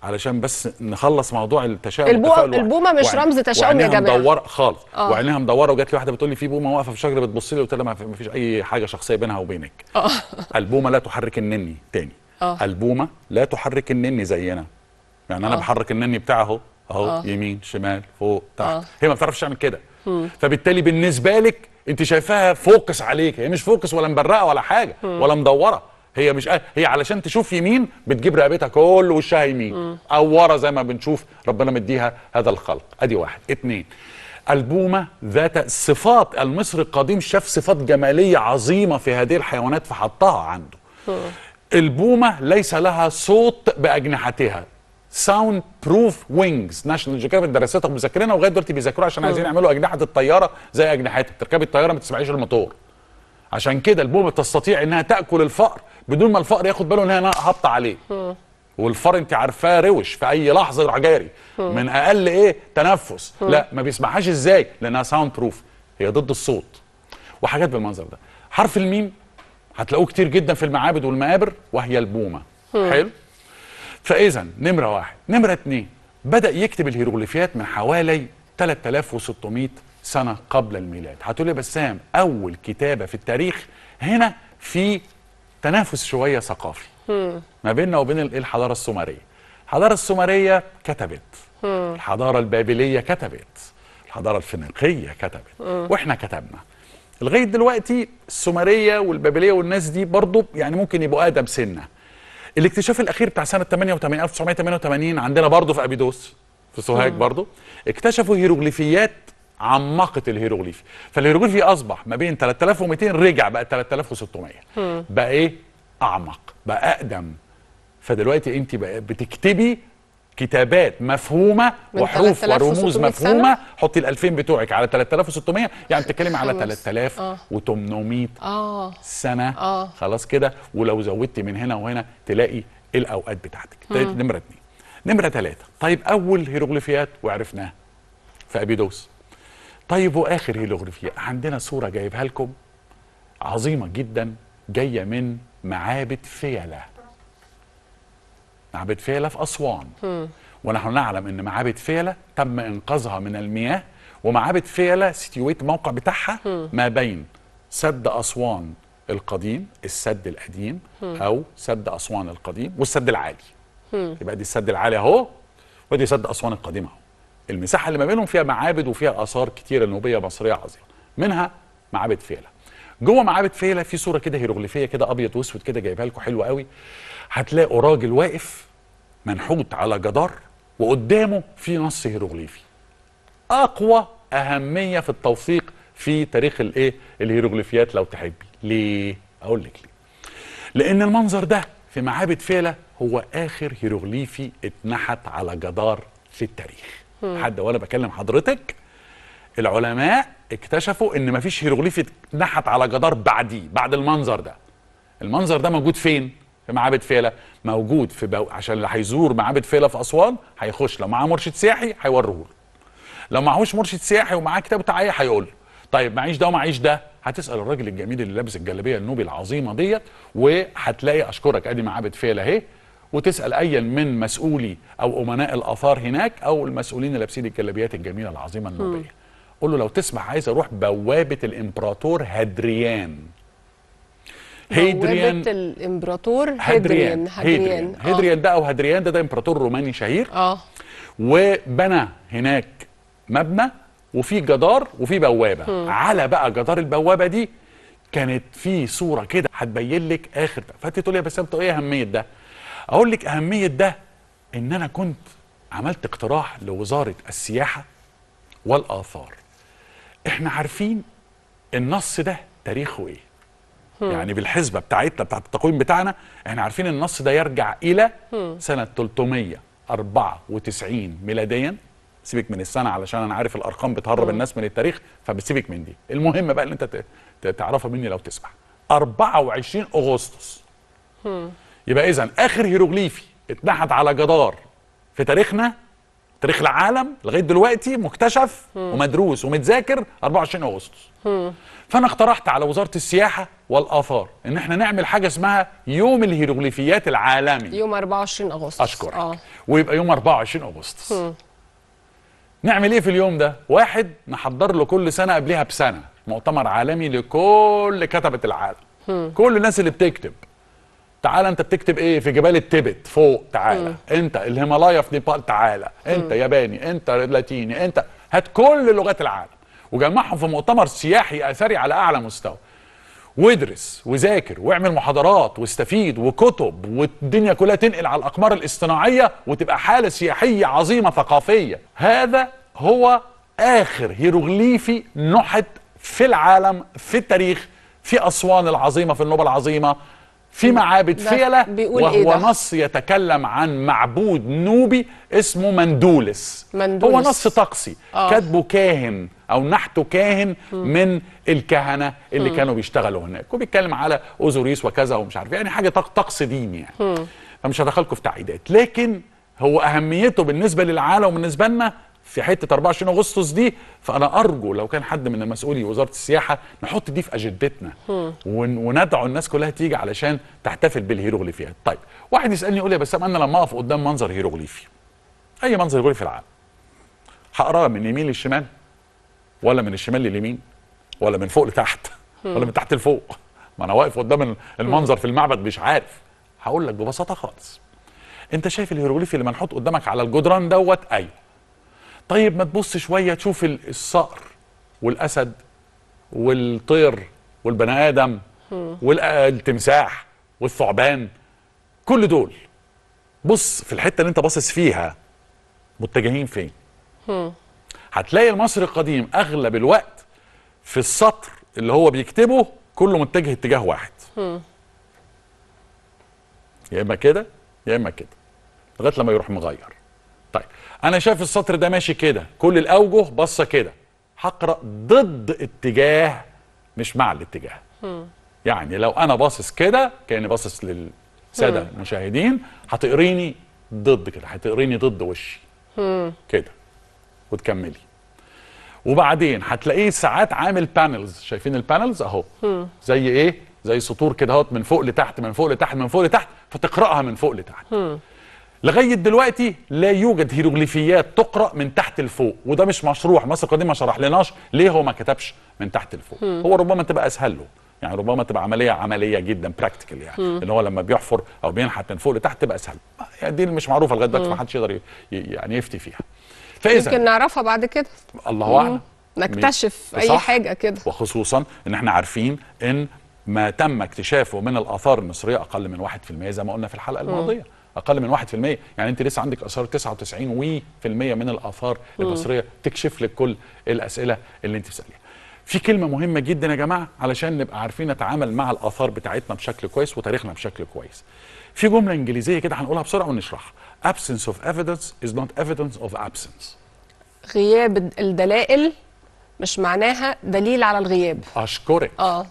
علشان بس نخلص موضوع التشاؤم البو... البومه مش وعن... رمز تشاؤم يا جماعه مدوره خالص آه. وعينيها مدوره وجات لي واحده بتقول لي في بومه واقفه في شجره بتبص لي قلت لها ما فيش اي حاجه شخصيه بينها وبينك أوه. البومه لا تحرك النني تاني أوه. البومه لا تحرك النني زينا يعني انا أوه. بحرك النني بتاعه اهو اه. يمين شمال فوق تحت اه. هي ما بتعرفش تعمل كده فبالتالي بالنسبه لك انت شايفاها فوكس عليك هي مش فوكس ولا مبرقه ولا حاجه ولا مدوره هي مش هي علشان تشوف يمين بتجيب رقبتها كل وشها يمين م. او ورا زي ما بنشوف ربنا مديها هذا الخلق ادي واحد اتنين البومه ذات صفات المصري القديم شاف صفات جماليه عظيمه في هذه الحيوانات فحطها عنده البومه ليس لها صوت باجنحتها ساوند بروف وينجز ناشونال جيوغرافيك درستها ومذاكرينها ولغايه دلوقتي بيذاكروها عشان عايزين يعملوا اجنحه الطياره زي اجنحتها تركبي الطياره ما تسمعيش الموتور عشان كده البومه تستطيع انها تاكل الفقر بدون ما الفقر ياخد باله انها هابطه عليه والفار انت عارفاه روش في اي لحظه يروح جاري من اقل ايه تنفس لا ما بيسمعهاش ازاي لانها ساوند بروف هي ضد الصوت وحاجات بالمنظر ده حرف الميم هتلاقوه كتير جدا في المعابد والمقابر وهي البومه حلو فاذا نمره واحد نمره اتنين بدا يكتب الهيروغليفيات من حوالي 3600 سنه قبل الميلاد هتقول يا بسام اول كتابه في التاريخ هنا في تنافس شويه ثقافي ما بيننا وبين الحضاره السومريه الحضاره السومريه كتبت الحضاره البابليه كتبت الحضاره الفينيقيه كتبت واحنا كتبنا لغايه دلوقتي السومريه والبابليه والناس دي برضو يعني ممكن يبقوا اقدم سنه الاكتشاف الاخير بتاع سنه 88 1988 عندنا برضه في ابيدوس في سوهاج برضه اكتشفوا هيروغليفيات عمقت الهيروغليفي فالهيروغليفي اصبح ما بين 3200 رجع بقى 3600 بقى ايه اعمق بقى اقدم فدلوقتي انت بقى بتكتبي كتابات مفهومه وحروف ورموز مفهومه حطي ال 2000 بتوعك على 3600 يعني بتتكلم على 3800 آه. آه. سنه آه. خلاص كده ولو زودتي من هنا وهنا تلاقي الاوقات بتاعتك طيب، نمره اتنين نمره ثلاثه طيب اول هيروغليفيات وعرفناها في ابيدوس طيب واخر هيروغليفيه عندنا صوره جايبها لكم عظيمه جدا جايه من معابد فيله معبد فيلة في أسوان ونحن نعلم أن معابد فيلة تم إنقاذها من المياه ومعابد فيلة ستيويت موقع بتاعها ما بين سد أسوان القديم السد القديم أو سد أسوان القديم والسد العالي يبقى دي السد العالي أهو ودي سد أسوان القديم أهو المساحة اللي ما بينهم فيها معابد وفيها آثار كتيرة نوبية مصرية عظيمة منها معابد فيلة جوه معابد فيلة في صورة كده هيروغليفية كده أبيض وأسود كده جايبها لكم حلوة قوي هتلاقوا راجل واقف منحوت على جدار وقدامه في نص هيروغليفي اقوى اهميه في التوثيق في تاريخ الايه الهيروغليفيات لو تحبي ليه اقول لك ليه لان المنظر ده في معابد فيلة هو اخر هيروغليفي اتنحت على جدار في التاريخ حد وانا بكلم حضرتك العلماء اكتشفوا ان مفيش هيروغليفي اتنحت على جدار بعديه بعد المنظر ده المنظر ده موجود فين في معابد فيلة موجود في بو... عشان اللي هيزور معابد فيلة في أسوان هيخش لو معاه مرشد سياحي هيوريه لو معهوش مرشد سياحي ومعاه كتاب تعاية هيقول طيب معيش ده ومعيش ده هتسال الراجل الجميل اللي لابس الجلابيه النوبي العظيمه ديت وهتلاقي اشكرك ادي معابد فيلة اهي وتسال ايا من مسؤولي او امناء الاثار هناك او المسؤولين اللي لابسين الجلابيات الجميله العظيمه النوبيه قول له لو تسمح عايز اروح بوابه الامبراطور هدريان هيدريان الامبراطور هيدريان هيدريان هيدريان آه. ده او هدريان ده ده امبراطور روماني شهير اه وبنى هناك مبنى وفي جدار وفي بوابه م. على بقى جدار البوابه دي كانت في صوره كده هتبين لك اخر فانت تقول يا بسام ايه اهميه ده اقول لك اهميه ده ان انا كنت عملت اقتراح لوزاره السياحه والاثار احنا عارفين النص ده تاريخه ايه يعني بالحسبه بتاعتنا بتاعت التقويم بتاعنا احنا عارفين النص ده يرجع الى سنه 394 ميلاديا سيبك من السنه علشان انا عارف الارقام بتهرب الناس من التاريخ فبسيبك من دي المهم بقى اللي انت تعرفها مني لو تسمح 24 اغسطس يبقى اذا اخر هيروغليفي اتنحت على جدار في تاريخنا تاريخ العالم لغايه دلوقتي مكتشف مم. ومدروس ومتذاكر 24 اغسطس فانا اقترحت على وزاره السياحه والاثار ان احنا نعمل حاجه اسمها يوم الهيروغليفيات العالمي يوم 24 اغسطس اشكرك آه. ويبقى يوم 24 اغسطس مم. نعمل ايه في اليوم ده واحد نحضر له كل سنه قبلها بسنه مؤتمر عالمي لكل كتبه العالم مم. كل الناس اللي بتكتب تعالى انت بتكتب ايه في جبال التبت فوق تعالى م. انت الهيمالايا في نيبال تعالى انت م. ياباني انت لاتيني انت هات كل لغات العالم وجمعهم في مؤتمر سياحي اثري على اعلى مستوى وادرس وذاكر واعمل محاضرات واستفيد وكتب والدنيا كلها تنقل على الاقمار الاصطناعيه وتبقى حاله سياحيه عظيمه ثقافيه هذا هو اخر هيروغليفي نحت في العالم في التاريخ في اسوان العظيمه في النوبه العظيمه في معابد فيلة وهو إيه نص يتكلم عن معبود نوبي اسمه مندولس, مندولس. هو نص طقسي آه. كاتبه كاهن او نحته كاهن م. من الكهنه اللي م. كانوا بيشتغلوا هناك وبيتكلم على اوزوريس وكذا ومش عارف إيه. يعني حاجه طقس ديني يعني م. فمش هدخلكم في تعقيدات لكن هو اهميته بالنسبه للعالم وبالنسبه لنا في حته 24 اغسطس دي فانا ارجو لو كان حد من المسؤولين وزاره السياحه نحط دي في اجندتنا وندعو الناس كلها تيجي علشان تحتفل بالهيروغليفيات طيب واحد يسالني يقول يا بسام انا لما اقف قدام منظر هيروغليفي اي منظر هيروغليفي في العالم هقراه من يمين للشمال ولا من الشمال لليمين ولا من فوق لتحت ولا من تحت لفوق ما انا واقف قدام المنظر في المعبد مش عارف هقول لك ببساطه خالص انت شايف الهيروغليفي اللي منحوت قدامك على الجدران دوت ايوه طيب ما تبص شويه تشوف الصقر والاسد والطير والبني ادم والتمساح والثعبان كل دول بص في الحته اللي انت باصص فيها متجهين فين هتلاقي المصري القديم اغلب الوقت في السطر اللي هو بيكتبه كله متجه اتجاه واحد يا اما كده يا اما كده لغايه لما يروح مغير طيب انا شايف السطر ده ماشي كده كل الاوجه باصه كده هقرا ضد اتجاه مش مع الاتجاه يعني لو انا باصص كده كاني باصص للساده المشاهدين هتقريني ضد كده هتقريني ضد وشي كده وتكملي وبعدين هتلاقيه ساعات عامل بانلز شايفين البانلز اهو زي ايه زي سطور كده اهوت من فوق لتحت من فوق لتحت من فوق لتحت فتقراها من فوق لتحت لغايه دلوقتي لا يوجد هيروغليفيات تقرا من تحت لفوق وده مش مشروع مصر القديم ما شرح لناش ليه هو ما كتبش من تحت لفوق هو ربما تبقى اسهل له يعني ربما تبقى عمليه عمليه جدا براكتيكال يعني مم. ان هو لما بيحفر او بينحت من فوق لتحت تبقى اسهل يعني دي مش معروفه لغايه دلوقتي ما حدش يقدر يعني يفتي فيها فاذا يمكن نعرفها بعد كده الله اعلم نكتشف اي حاجه كده وخصوصا ان احنا عارفين ان ما تم اكتشافه من الاثار المصريه اقل من 1% زي ما قلنا في الحلقه الماضيه مم. اقل من 1% يعني انت لسه عندك اثار 99 من الاثار البصريه تكشف لك كل الاسئله اللي انت بتساليها في كلمة مهمة جدا يا جماعة علشان نبقى عارفين نتعامل مع الآثار بتاعتنا بشكل كويس وتاريخنا بشكل كويس. في جملة إنجليزية كده هنقولها بسرعة ونشرحها. absence of evidence is not evidence of absence. غياب الدلائل مش معناها دليل على الغياب. أشكرك. آه.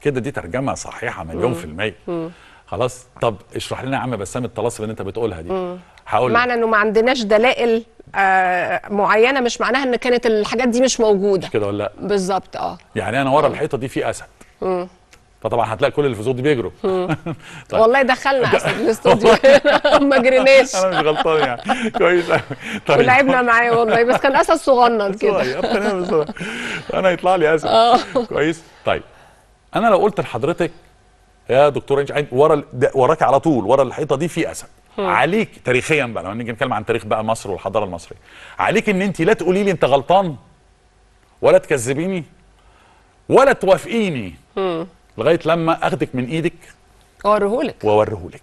كده دي ترجمة صحيحة مليون مم. في المية. مم. خلاص طب اشرح لنا يا عم بسام الطلاسم اللي انت بتقولها دي هقول معنى انه ما عندناش دلائل آه معينه مش معناها ان كانت الحاجات دي مش موجوده مش كده ولا لا بالظبط اه يعني انا ورا الحيطه دي في اسد مم. فطبعا هتلاقي كل اللي الفصول دي بيجروا طيب. والله دخلنا اسد الاستوديو ما جريناش انا مش غلطان يعني كويس قوي طيب ولعبنا معاه والله بس كان اسد صغنن كده انا يطلع لي اسد آه. كويس طيب انا لو قلت لحضرتك يا دكتور انت ورا وراك على طول ورا الحيطه دي في اسد عليك تاريخيا بقى لما نيجي نتكلم عن تاريخ بقى مصر والحضاره المصريه عليك ان انت لا تقولي لي انت غلطان ولا تكذبيني ولا توافقيني لغايه لما اخدك من ايدك اورهولك واورهولك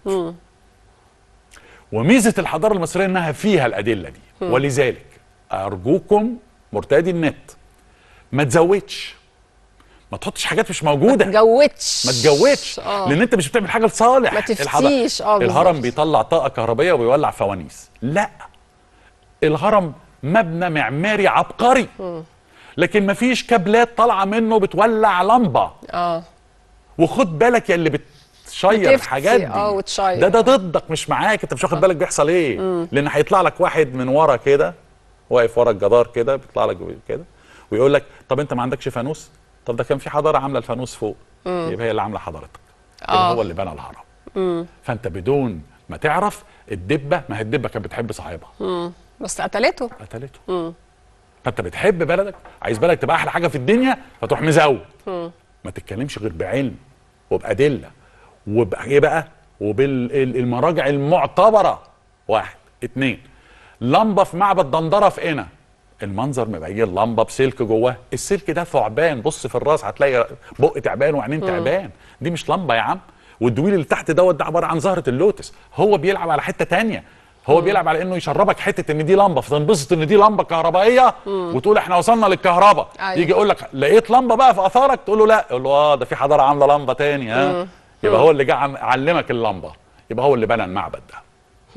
وميزه الحضاره المصريه انها فيها الادله دي ولذلك ارجوكم مرتدي النت ما تزودش ما تحطش حاجات مش موجوده ما تجودش ما تجودش آه. لان انت مش بتعمل حاجه لصالح ما تفتيش اه الهرم بيطلع طاقه كهربائيه وبيولع فوانيس لا الهرم مبنى معماري عبقري م. لكن ما فيش كابلات طالعه منه بتولع لمبه اه وخد بالك يا اللي بتشير الحاجات دي اه وتشير ده ده ضدك مش معاك انت مش واخد آه. بالك بيحصل ايه م. لان هيطلع لك واحد من ورا كده واقف ورا الجدار كده بيطلع لك كده ويقول لك طب انت ما عندكش فانوس طب ده كان في حضاره عامله الفانوس فوق مم. يبقى هي اللي عامله حضارتك آه. هو اللي بنى الهرم فانت بدون ما تعرف الدبه ما هي الدبه كانت بتحب صاحبها بس قتلته قتلته فانت بتحب بلدك عايز بلدك تبقى احلى حاجه في الدنيا فتروح مزود ما تتكلمش غير بعلم وبادله وبايه بقى وبالمراجع المعتبره واحد اتنين لمبه في معبد دندره في قنا المنظر ما لمبه بسلك جواه السلك ده ثعبان بص في الراس هتلاقي بق تعبان وعينين تعبان دي مش لمبه يا عم والدويل اللي تحت دوت ده عباره عن زهره اللوتس هو بيلعب على حته تانية هو مم. بيلعب على انه يشربك حته ان دي لمبه فتنبسط ان دي لمبه كهربائيه مم. وتقول احنا وصلنا للكهرباء آه يجي يقول لك لقيت لمبه بقى في اثارك تقول له لا يقول له اه ده في حضاره عامله لمبه ثاني ها يبقى هو اللي جه علمك اللمبه يبقى هو اللي بنى المعبد ده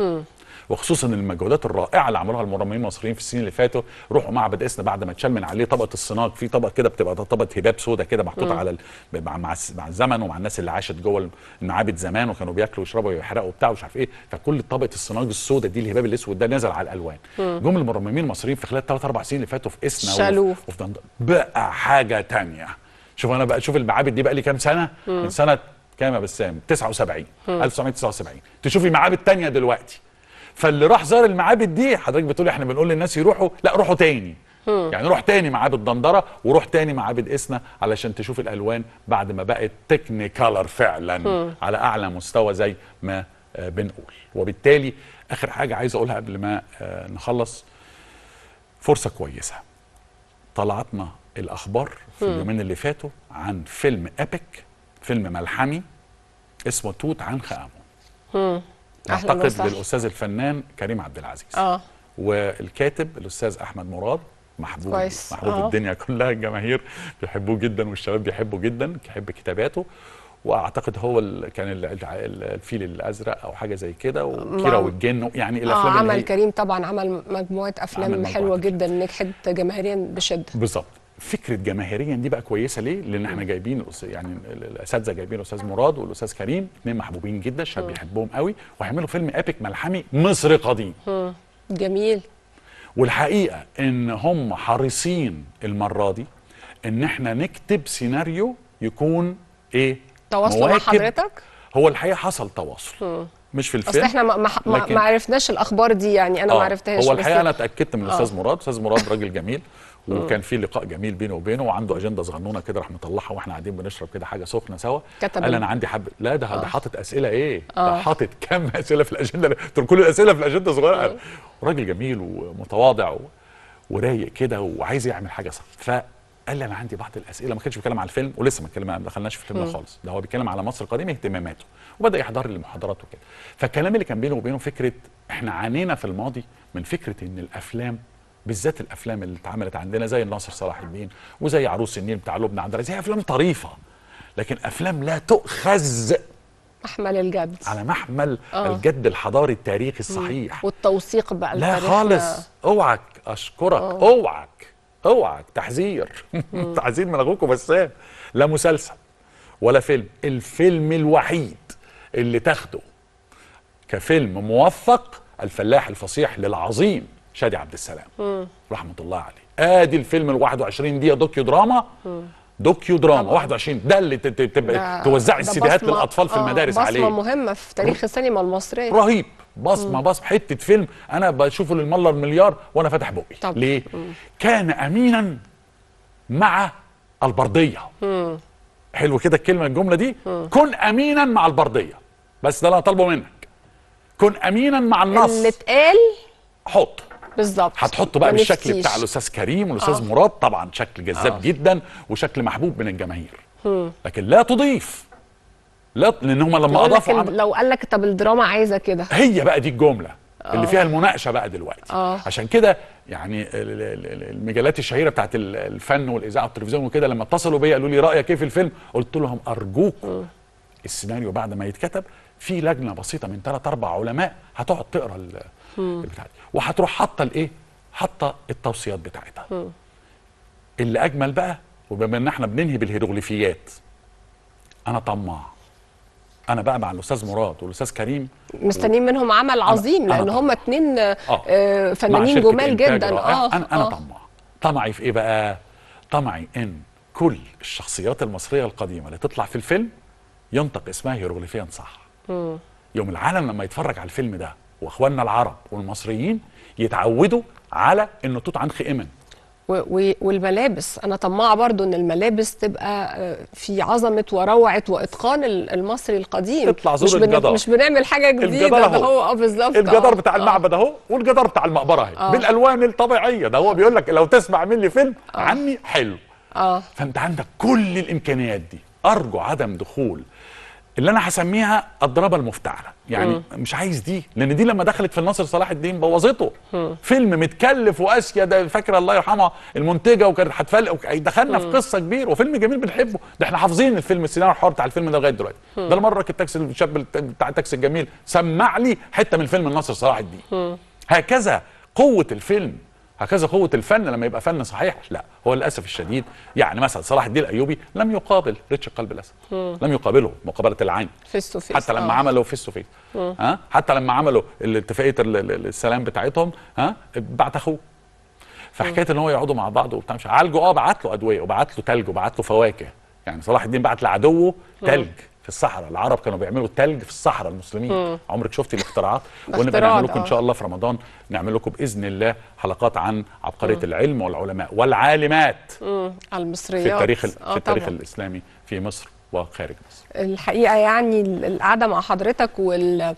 مم. وخصوصا المجهودات الرائعه اللي عملوها المرممين المصريين في السنين اللي فاتوا روحوا معبد اسنا بعد ما اتشال من عليه طبقه الصناج في طبقه كده بتبقى طبقه هباب سودا كده محطوطه على ال... مع... مع الزمن ومع الناس اللي عاشت جوه المعابد زمان وكانوا بياكلوا ويشربوا ويحرقوا وبتاع ومش عارف ايه فكل طبقه الصناج السودا دي الهباب الاسود ده نزل على الالوان جم المرممين المصريين في خلال ثلاث اربع سنين اللي فاتوا في اسنا وفي بقى حاجه ثانيه شوف انا بقى شوف المعابد دي بقى لي كام سنه مم. من سنه كام يا بسام 79 1979 تشوفي معابد ثانيه دلوقتي فاللي راح زار المعابد دي حضرتك بتقولي احنا بنقول للناس يروحوا لا روحوا تاني يعني روح تاني معابد دندره وروح تاني معابد اسنا علشان تشوف الالوان بعد ما بقت تكنيكالر فعلا على اعلى مستوى زي ما آه، بنقول وبالتالي اخر حاجه عايز اقولها قبل ما آه، نخلص فرصه كويسه طلعتنا الاخبار في اليومين اللي فاتوا عن فيلم ابيك فيلم ملحمي اسمه توت عنخ امون اعتقد للاستاذ الفنان كريم عبد العزيز اه والكاتب الاستاذ احمد مراد محبوب كويس. محبوب أوه. الدنيا كلها الجماهير بيحبوه جدا والشباب بيحبوا جدا بيحب كتاباته واعتقد هو ال كان ال الفيل الازرق او حاجه زي كده وكيرة والجن يعني الافلام آه عمل كريم طبعا عمل مجموعه افلام عمل حلوه جدا نجحت جماهيريا بشده بالظبط فكره جماهيريا دي بقى كويسه ليه؟ لان احنا جايبين يعني الاساتذه جايبين الاستاذ مراد والاستاذ كريم اثنين محبوبين جدا الشعب بيحبهم قوي وهيعملوا فيلم ايبك ملحمي مصري قديم. جميل. والحقيقه ان هم حريصين المره دي ان احنا نكتب سيناريو يكون ايه؟ تواصل مع حضرتك؟ هو الحقيقه حصل تواصل. م. مش في الفيلم اصل احنا ما, ما, ما عرفناش الاخبار دي يعني انا آه ما عرفتهاش هو الحقيقه انا اتاكدت من الاستاذ آه. مراد استاذ مراد راجل جميل وكان في لقاء جميل بينه وبينه وعنده اجنده صغنونه كده راح مطلعها واحنا قاعدين بنشرب كده حاجه سخنه سوا كتب قال انا عندي حبه لا ده آه. ده حاطط اسئله ايه؟ ده آه. حاطط كم اسئله في الاجنده كل الاسئله في الاجنده صغيره راجل جميل ومتواضع و... ورايق كده وعايز يعمل حاجه صح فقال لي انا عندي بعض الاسئله ما كانش بيتكلم على الفيلم ولسه ما ما دخلناش في الفيلم ده خالص ده هو بيتكلم على مصر القديمه اهتماماته وبدا يحضر لي محاضرات وكده فالكلام اللي كان بينه وبينه فكره احنا عانينا في الماضي من فكره ان الافلام بالذات الافلام اللي اتعملت عندنا زي الناصر صلاح الدين وزي عروس النيل بتاع لبنى عبد العزيز هي افلام طريفه لكن افلام لا تؤخذ محمل الجد على محمل آه. الجد الحضاري التاريخي الصحيح والتوثيق بقى لا خالص آه. اوعك اشكرك أوه. اوعك اوعك تحذير تحذير من اخوكم بسام لا مسلسل ولا فيلم الفيلم الوحيد اللي تاخده كفيلم موفق الفلاح الفصيح للعظيم شادي عبد السلام مم. رحمه الله عليه ادي الفيلم ال 21 دقيقه دوكيو دراما مم. دوكيو دراما 21 ده اللي تبقى توزعي السيديهات للاطفال في آه، المدارس بصمة عليه بصمه مهمه في تاريخ السينما المصريه رهيب بصمه بصمه حته فيلم انا بشوفه للمره المليار وانا فاتح بقي طبعا. ليه مم. كان امينا مع البرديه مم. حلو كده الكلمه الجمله دي مم. كن امينا مع البرديه بس ده اللي انا طالبه منك كن امينا مع النص اللي اتقال حط بالظبط هتحطه بقى بالشكل بتاع الاستاذ كريم والاستاذ آه. مراد طبعا شكل جذاب آه. جدا وشكل محبوب من الجماهير لكن لا تضيف لا لان هم لما اضافوا عم... لو قال لك طب الدراما عايزه كده هي بقى دي الجمله أوه. اللي آه. فيها المناقشه بقى دلوقتي أوه. عشان كده يعني المجلات الشهيره بتاعت الفن والاذاعه والتلفزيون وكده لما اتصلوا بيا قالوا لي رايك ايه في الفيلم قلت لهم ارجوكم آه. السيناريو بعد ما يتكتب في لجنه بسيطه من ثلاث اربع علماء هتقعد تقرا وهتروح حاطه الايه حاطه التوصيات بتاعتها م. اللي اجمل بقى وبما ان احنا بننهي بالهيروغليفيات انا طماع انا بقى مع الاستاذ مراد والاستاذ كريم مستنيين و... منهم عمل عظيم أنا... لان هم اتنين آه. آه، فنانين جمال جدا اه انا, أنا آه. طماع طمعي في ايه بقى طمعي ان كل الشخصيات المصريه القديمه اللي تطلع في الفيلم ينطق اسمها هيروغليفيا صح م. يوم العالم لما يتفرج على الفيلم ده واخواننا العرب والمصريين يتعودوا على ان توت عنخ امن والملابس انا طماعه برضو ان الملابس تبقى آه، في عظمه وروعه واتقان المصري القديم تطلع زور مش الجدار مش بنعمل حاجه جديده ده هو اه بالظبط الجدار بتاع آه. المعبد اهو والجدار بتاع المقبره اهي آه. بالالوان الطبيعيه ده هو بيقول لك لو تسمع مني فيلم آه. عني حلو آه. فانت عندك كل الامكانيات دي ارجو عدم دخول اللي انا هسميها الضربه المفتعله يعني مم. مش عايز دي لان دي لما دخلت في الناصر صلاح الدين بوظته فيلم متكلف واسيا ده فاكره الله يرحمها المنتجه وكانت هتفلق دخلنا في قصه كبيره وفيلم جميل بنحبه ده احنا حافظين الفيلم السيناريو الحوار بتاع الفيلم ده لغايه دلوقتي مم. ده المره التاكسي الشاب بتاع التاكسي الجميل سمع لي حته من فيلم الناصر صلاح الدين مم. هكذا قوه الفيلم هكذا قوه الفن لما يبقى فن صحيح لا هو للاسف الشديد يعني مثلا صلاح الدين الايوبي لم يقابل ريتشارد قلب الاسد لم يقابله مقابله العين فيس تو فيس حتى لما أوه. عملوا فيس تو فيس ها حتى لما عملوا اتفاقيه السلام بتاعتهم ها بعت اخوه فحكايه ان هو يقعدوا مع بعض وبتاع مش عالجه اه بعت له ادويه وبعت له ثلج وبعت له فواكه يعني صلاح الدين بعت لعدوه ثلج في الصحراء العرب كانوا بيعملوا تلج في الصحراء المسلمين مم. عمرك شفتي الاختراعات ونبقى نعمل لكم آه. ان شاء الله في رمضان نعمل لكم باذن الله حلقات عن عبقريه العلم والعلماء والعالمات مم. المصريات في التاريخ آه في التاريخ طبعا. الاسلامي في مصر وخارج مصر الحقيقه يعني القعده مع حضرتك وال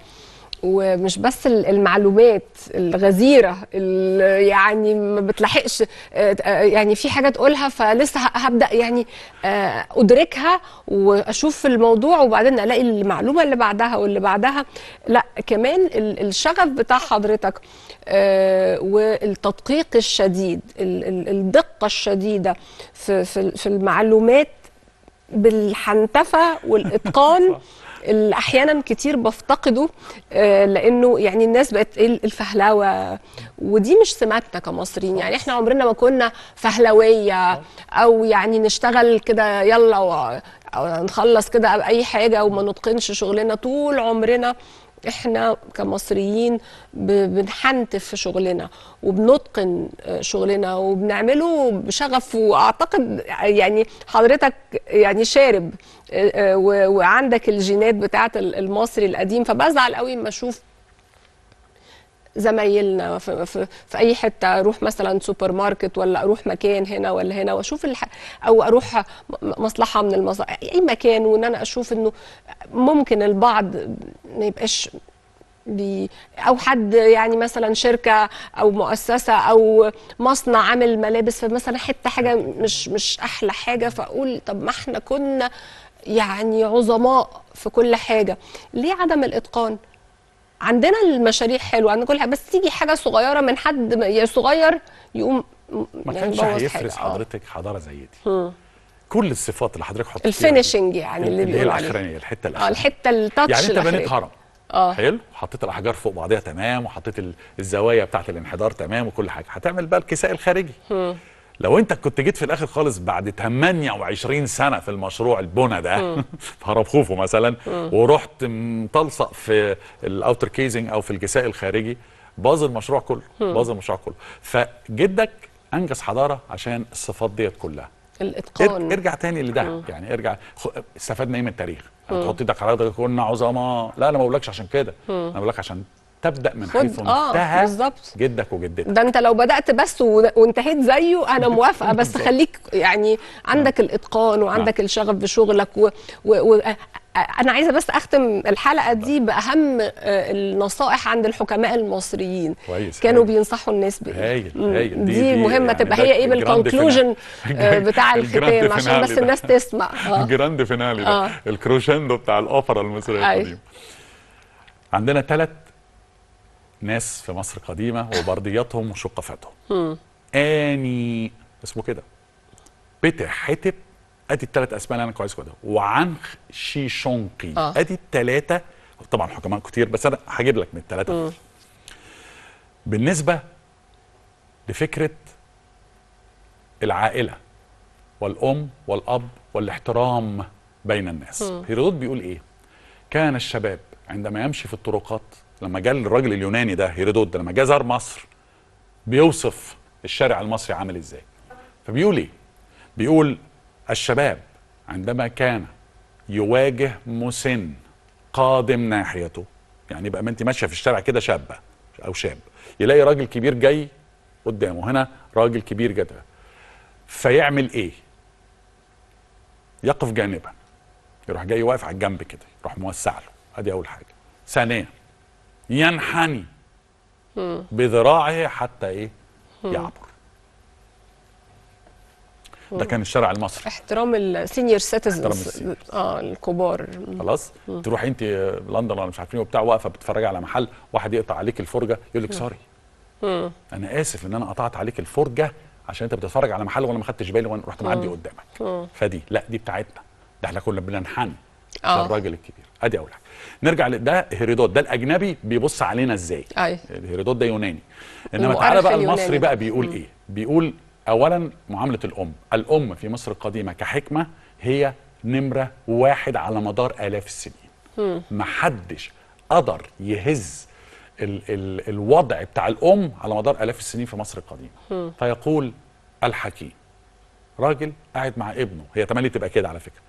ومش بس المعلومات الغزيره اللي يعني ما بتلحقش آه، آه، يعني في حاجه تقولها فلسه هبدا يعني آه، ادركها واشوف الموضوع وبعدين الاقي المعلومه اللي بعدها واللي بعدها لا كمان الشغف بتاع حضرتك والتدقيق الشديد الدقه الشديده في في المعلومات بالحنتفه والاتقان اللي احيانا كتير بفتقده آه، لانه يعني الناس بقت الفهلوه ودي مش سماتنا كمصريين يعني احنا عمرنا ما كنا فهلويه او يعني نشتغل كده يلا نخلص كده اي حاجه وما نتقنش شغلنا طول عمرنا احنا كمصريين بنحنتف في شغلنا وبنتقن آه، شغلنا وبنعمله بشغف واعتقد يعني حضرتك يعني شارب آه، آه، وعندك الجينات بتاعت المصري القديم فبزعل قوي اما اشوف زمايلنا في, في, في اي حته اروح مثلا سوبر ماركت ولا اروح مكان هنا ولا هنا واشوف الح... او اروح مصلحه من المصالح اي مكان وان انا اشوف انه ممكن البعض ما يبقاش بي او حد يعني مثلا شركه او مؤسسه او مصنع عامل ملابس فمثلا حته حاجه مش مش احلى حاجه فاقول طب ما احنا كنا يعني عظماء في كل حاجه ليه عدم الاتقان عندنا المشاريع حلوه عندنا كل حاجه بس تيجي حاجه صغيره من حد صغير يقوم ما يعني كانش هيفرز آه. حضرتك حضاره زي دي كل الصفات اللي حضرتك حطيتيها الفينشنج يعني اللي, اللي هي الاخرانيه الحته آه، الاخرانيه اه الحته التاتش يعني انت بنيت هرم اه حلو حطيت الاحجار فوق بعضيها تمام وحطيت الزوايا بتاعت الانحدار تمام وكل حاجه هتعمل بقى الكساء الخارجي م. لو انت كنت جيت في الاخر خالص بعد 28 سنه في المشروع البنا ده في هرب خوفو مثلا ورحت مطلصق في الاوتر كيزنج او في الجساء الخارجي باظ المشروع كله باظ المشروع كله فجدك انجز حضاره عشان الصفات ديت كلها الاتقان ارجع تاني لده يعني ارجع استفدنا ايه من التاريخ؟ تحط ايدك على كنا عظماء لا انا ما بقولكش عشان كده انا بقولك عشان تبدا من حيث آه، انتهى آه جدك وجدتك ده انت لو بدات بس وانتهيت زيه انا موافقه بس خليك يعني عندك نعم. الاتقان وعندك نعم. الشغف بشغلك و... و... و... انا عايزه بس اختم الحلقه دي نعم. باهم آه، النصائح عند الحكماء المصريين كويس كانوا هايل. بينصحوا الناس بايه هايل. هايل. دي, دي, دي مهمه يعني تبقى هي ايه بالكونكلوجن آه، بتاع الختام عشان بس الناس تسمع الجراند فينالي ده آه. الكروشندو بتاع الاوبرا المصريه القديمه عندنا ثلاث ناس في مصر قديمة وبردياتهم وشقفاتهم آني اسمه كده بيتر حتب ادي التلات اسماء اللي انا كويس كده وعنخ شيشونقي آه. ادي التلاتة طبعا حكماء كتير بس انا هجيب لك من التلاتة مم. بالنسبه لفكره العائله والام والاب والاحترام بين الناس هيرودوت بيقول ايه كان الشباب عندما يمشي في الطرقات لما جه الراجل اليوناني ده هيرودوت لما جه زار مصر بيوصف الشارع المصري عامل ازاي فبيقول ايه بيقول الشباب عندما كان يواجه مسن قادم ناحيته يعني يبقى ما انت ماشيه في الشارع كده شابه او شاب يلاقي راجل كبير جاي قدامه هنا راجل كبير جدا فيعمل ايه يقف جانبا يروح جاي واقف على الجنب كده يروح موسع له ادي اول حاجه ثانيا ينحني بذراعه حتى ايه يعبر ده كان الشارع المصري احترام السينيور سيتيزنز اه الكبار خلاص تروح انت لندن ولا مش عارفين وبتاع واقفه بتتفرج على محل واحد يقطع عليك الفرجه يقول لك سوري انا اسف ان انا قطعت عليك الفرجه عشان انت بتتفرج على محل وانا ما خدتش بالي وانا رحت معدي قدامك فدي لا دي بتاعتنا ده احنا كنا بننحني آه. للراجل الكبير ادي اول حاجه نرجع ده هيرودوت ده الاجنبي بيبص علينا ازاي هيرودوت ده يوناني انما تعالى بقى المصري بقى بيقول ايه بيقول اولا معامله الام الام في مصر القديمه كحكمه هي نمره واحد على مدار الاف السنين محدش قدر يهز ال ال الوضع بتاع الام على مدار الاف السنين في مصر القديمه فيقول الحكيم راجل قاعد مع ابنه هي تملي تبقى كده على فكره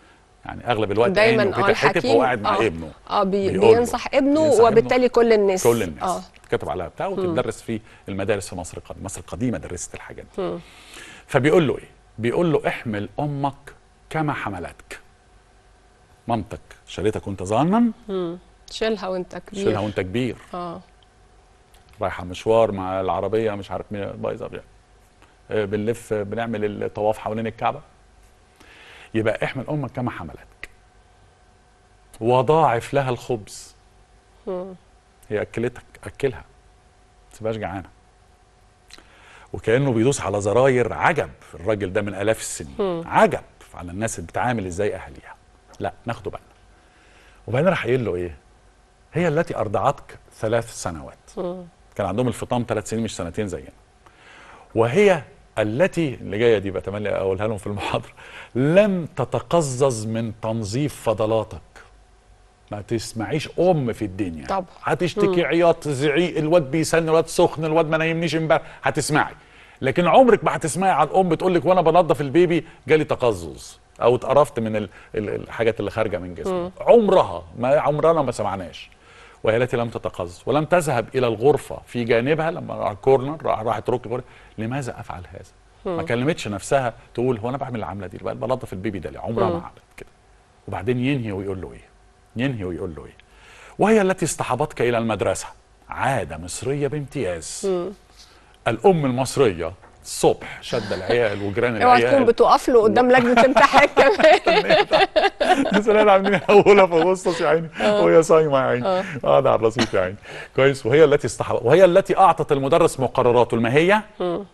يعني اغلب الوقت دايما اه الحكيم هو قاعد مع آه ابنه اه بي بينصح ابنه وبالتالي ابنه كل الناس كل الناس آه. كتب عليها بتاع وتدرس في المدارس في مصر القديمه مصر القديمه درست الحاجات دي فبيقول له ايه بيقول له احمل امك كما حملتك مامتك شريتك وانت ظانا شيلها وانت كبير شيلها وانت كبير اه رايحه مشوار مع العربيه مش عارف مين بايظه آه، بنلف بنعمل الطواف حوالين الكعبه يبقى احمل امك كما حملتك وضاعف لها الخبز هي اكلتك اكلها ما تبقاش جعانه وكانه بيدوس على زراير عجب الراجل ده من الاف السنين عجب على الناس اللي بتعامل ازاي اهاليها لا ناخده بالنا وبعدين راح قايل له ايه هي التي ارضعتك ثلاث سنوات كان عندهم الفطام ثلاث سنين مش سنتين زينا وهي التي اللي جايه دي بتمنى اقولها لهم في المحاضره لم تتقزز من تنظيف فضلاتك ما تسمعيش ام في الدنيا طبعا هتشتكي عياط زعيق الواد بيسن الواد سخن الواد ما نايمنيش امبارح هتسمعي لكن عمرك ما هتسمعي عن ام بتقول لك وانا بنظف البيبي جالي تقزز او اتقرفت من الحاجات اللي خارجه من جسمي عمرها ما عمرنا ما سمعناش وهي التي لم تتقزز ولم تذهب إلى الغرفة في جانبها لما راح كورنر راحت ركن الغرفة لماذا أفعل هذا؟ ما كلمتش نفسها تقول هو أنا بعمل العملة دي بقى بنظف البيبي ده ليه عمرها ما عملت كده وبعدين ينهي ويقول له إيه؟ ينهي ويقول له إيه؟ وهي التي اصطحبتك إلى المدرسة عادة مصرية بامتياز الأم المصرية الصبح شد العيال وجيران العيال اوعى تكون بتقف له قدام لجنه امتحان كمان لسه اللي عاملين اولها في اغسطس يا عيني اه. وهي صايمه يا عيني اه. اه ده على الرصيف يا عيني كويس وهي التي استحق وهي التي اعطت المدرس مقرراته الماهيه اه.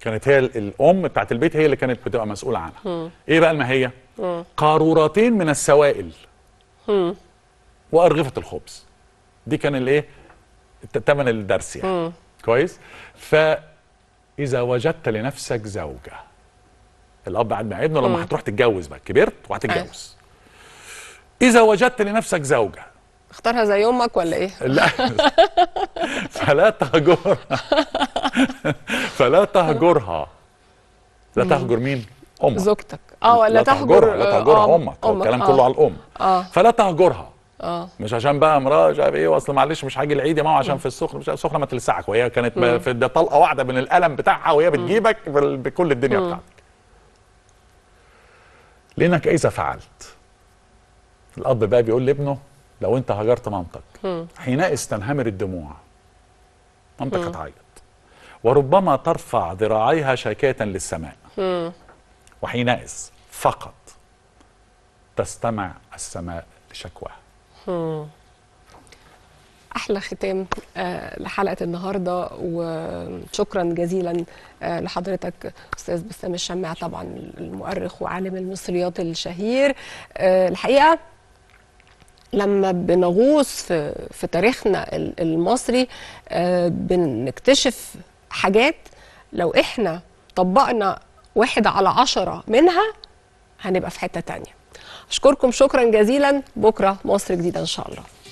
كانت هي الام بتاعت البيت هي اللي كانت بتبقى مسؤوله عنها ايه بقى الماهيه قارورتين من السوائل وارغفه الخبز دي كان الايه ثمن الدرس يعني كويس ف إذا وجدت لنفسك زوجة الأب قاعد مع ابنه لما هتروح تتجوز بقى كبرت وهتتجوز أيوة. إذا وجدت لنفسك زوجة اختارها زي امك ولا ايه؟ لا فلا تهجرها فلا تهجرها لا تهجر مين؟ امك زوجتك اه ولا تهجر لا تهجرها آه، امك الكلام آه، آه. كله على الام فلا تهجرها اه مش عشان بقى امراه مش عارف ايه واصل معلش مش هاجي العيد يا ماما عشان في السخنه مش السخنه ما تلسعك وهي كانت في ده طلقه واحده من الالم بتاعها وهي بتجيبك بكل الدنيا مم. بتاعتك لانك اذا فعلت الاب بقى بيقول لابنه لو انت هجرت مامتك حينئذ تنهمر الدموع مامتك هتعيط وربما ترفع ذراعيها شكاة للسماء وحينئذ فقط تستمع السماء لشكواها احلى ختام آه، لحلقه النهارده وشكرا جزيلا آه، لحضرتك استاذ بسام الشمع طبعا المؤرخ وعالم المصريات الشهير آه، الحقيقه لما بنغوص في في تاريخنا المصري بنكتشف حاجات لو احنا طبقنا واحد على عشرة منها هنبقى في حته تانيه اشكركم شكرا جزيلا بكره مصر جديده ان شاء الله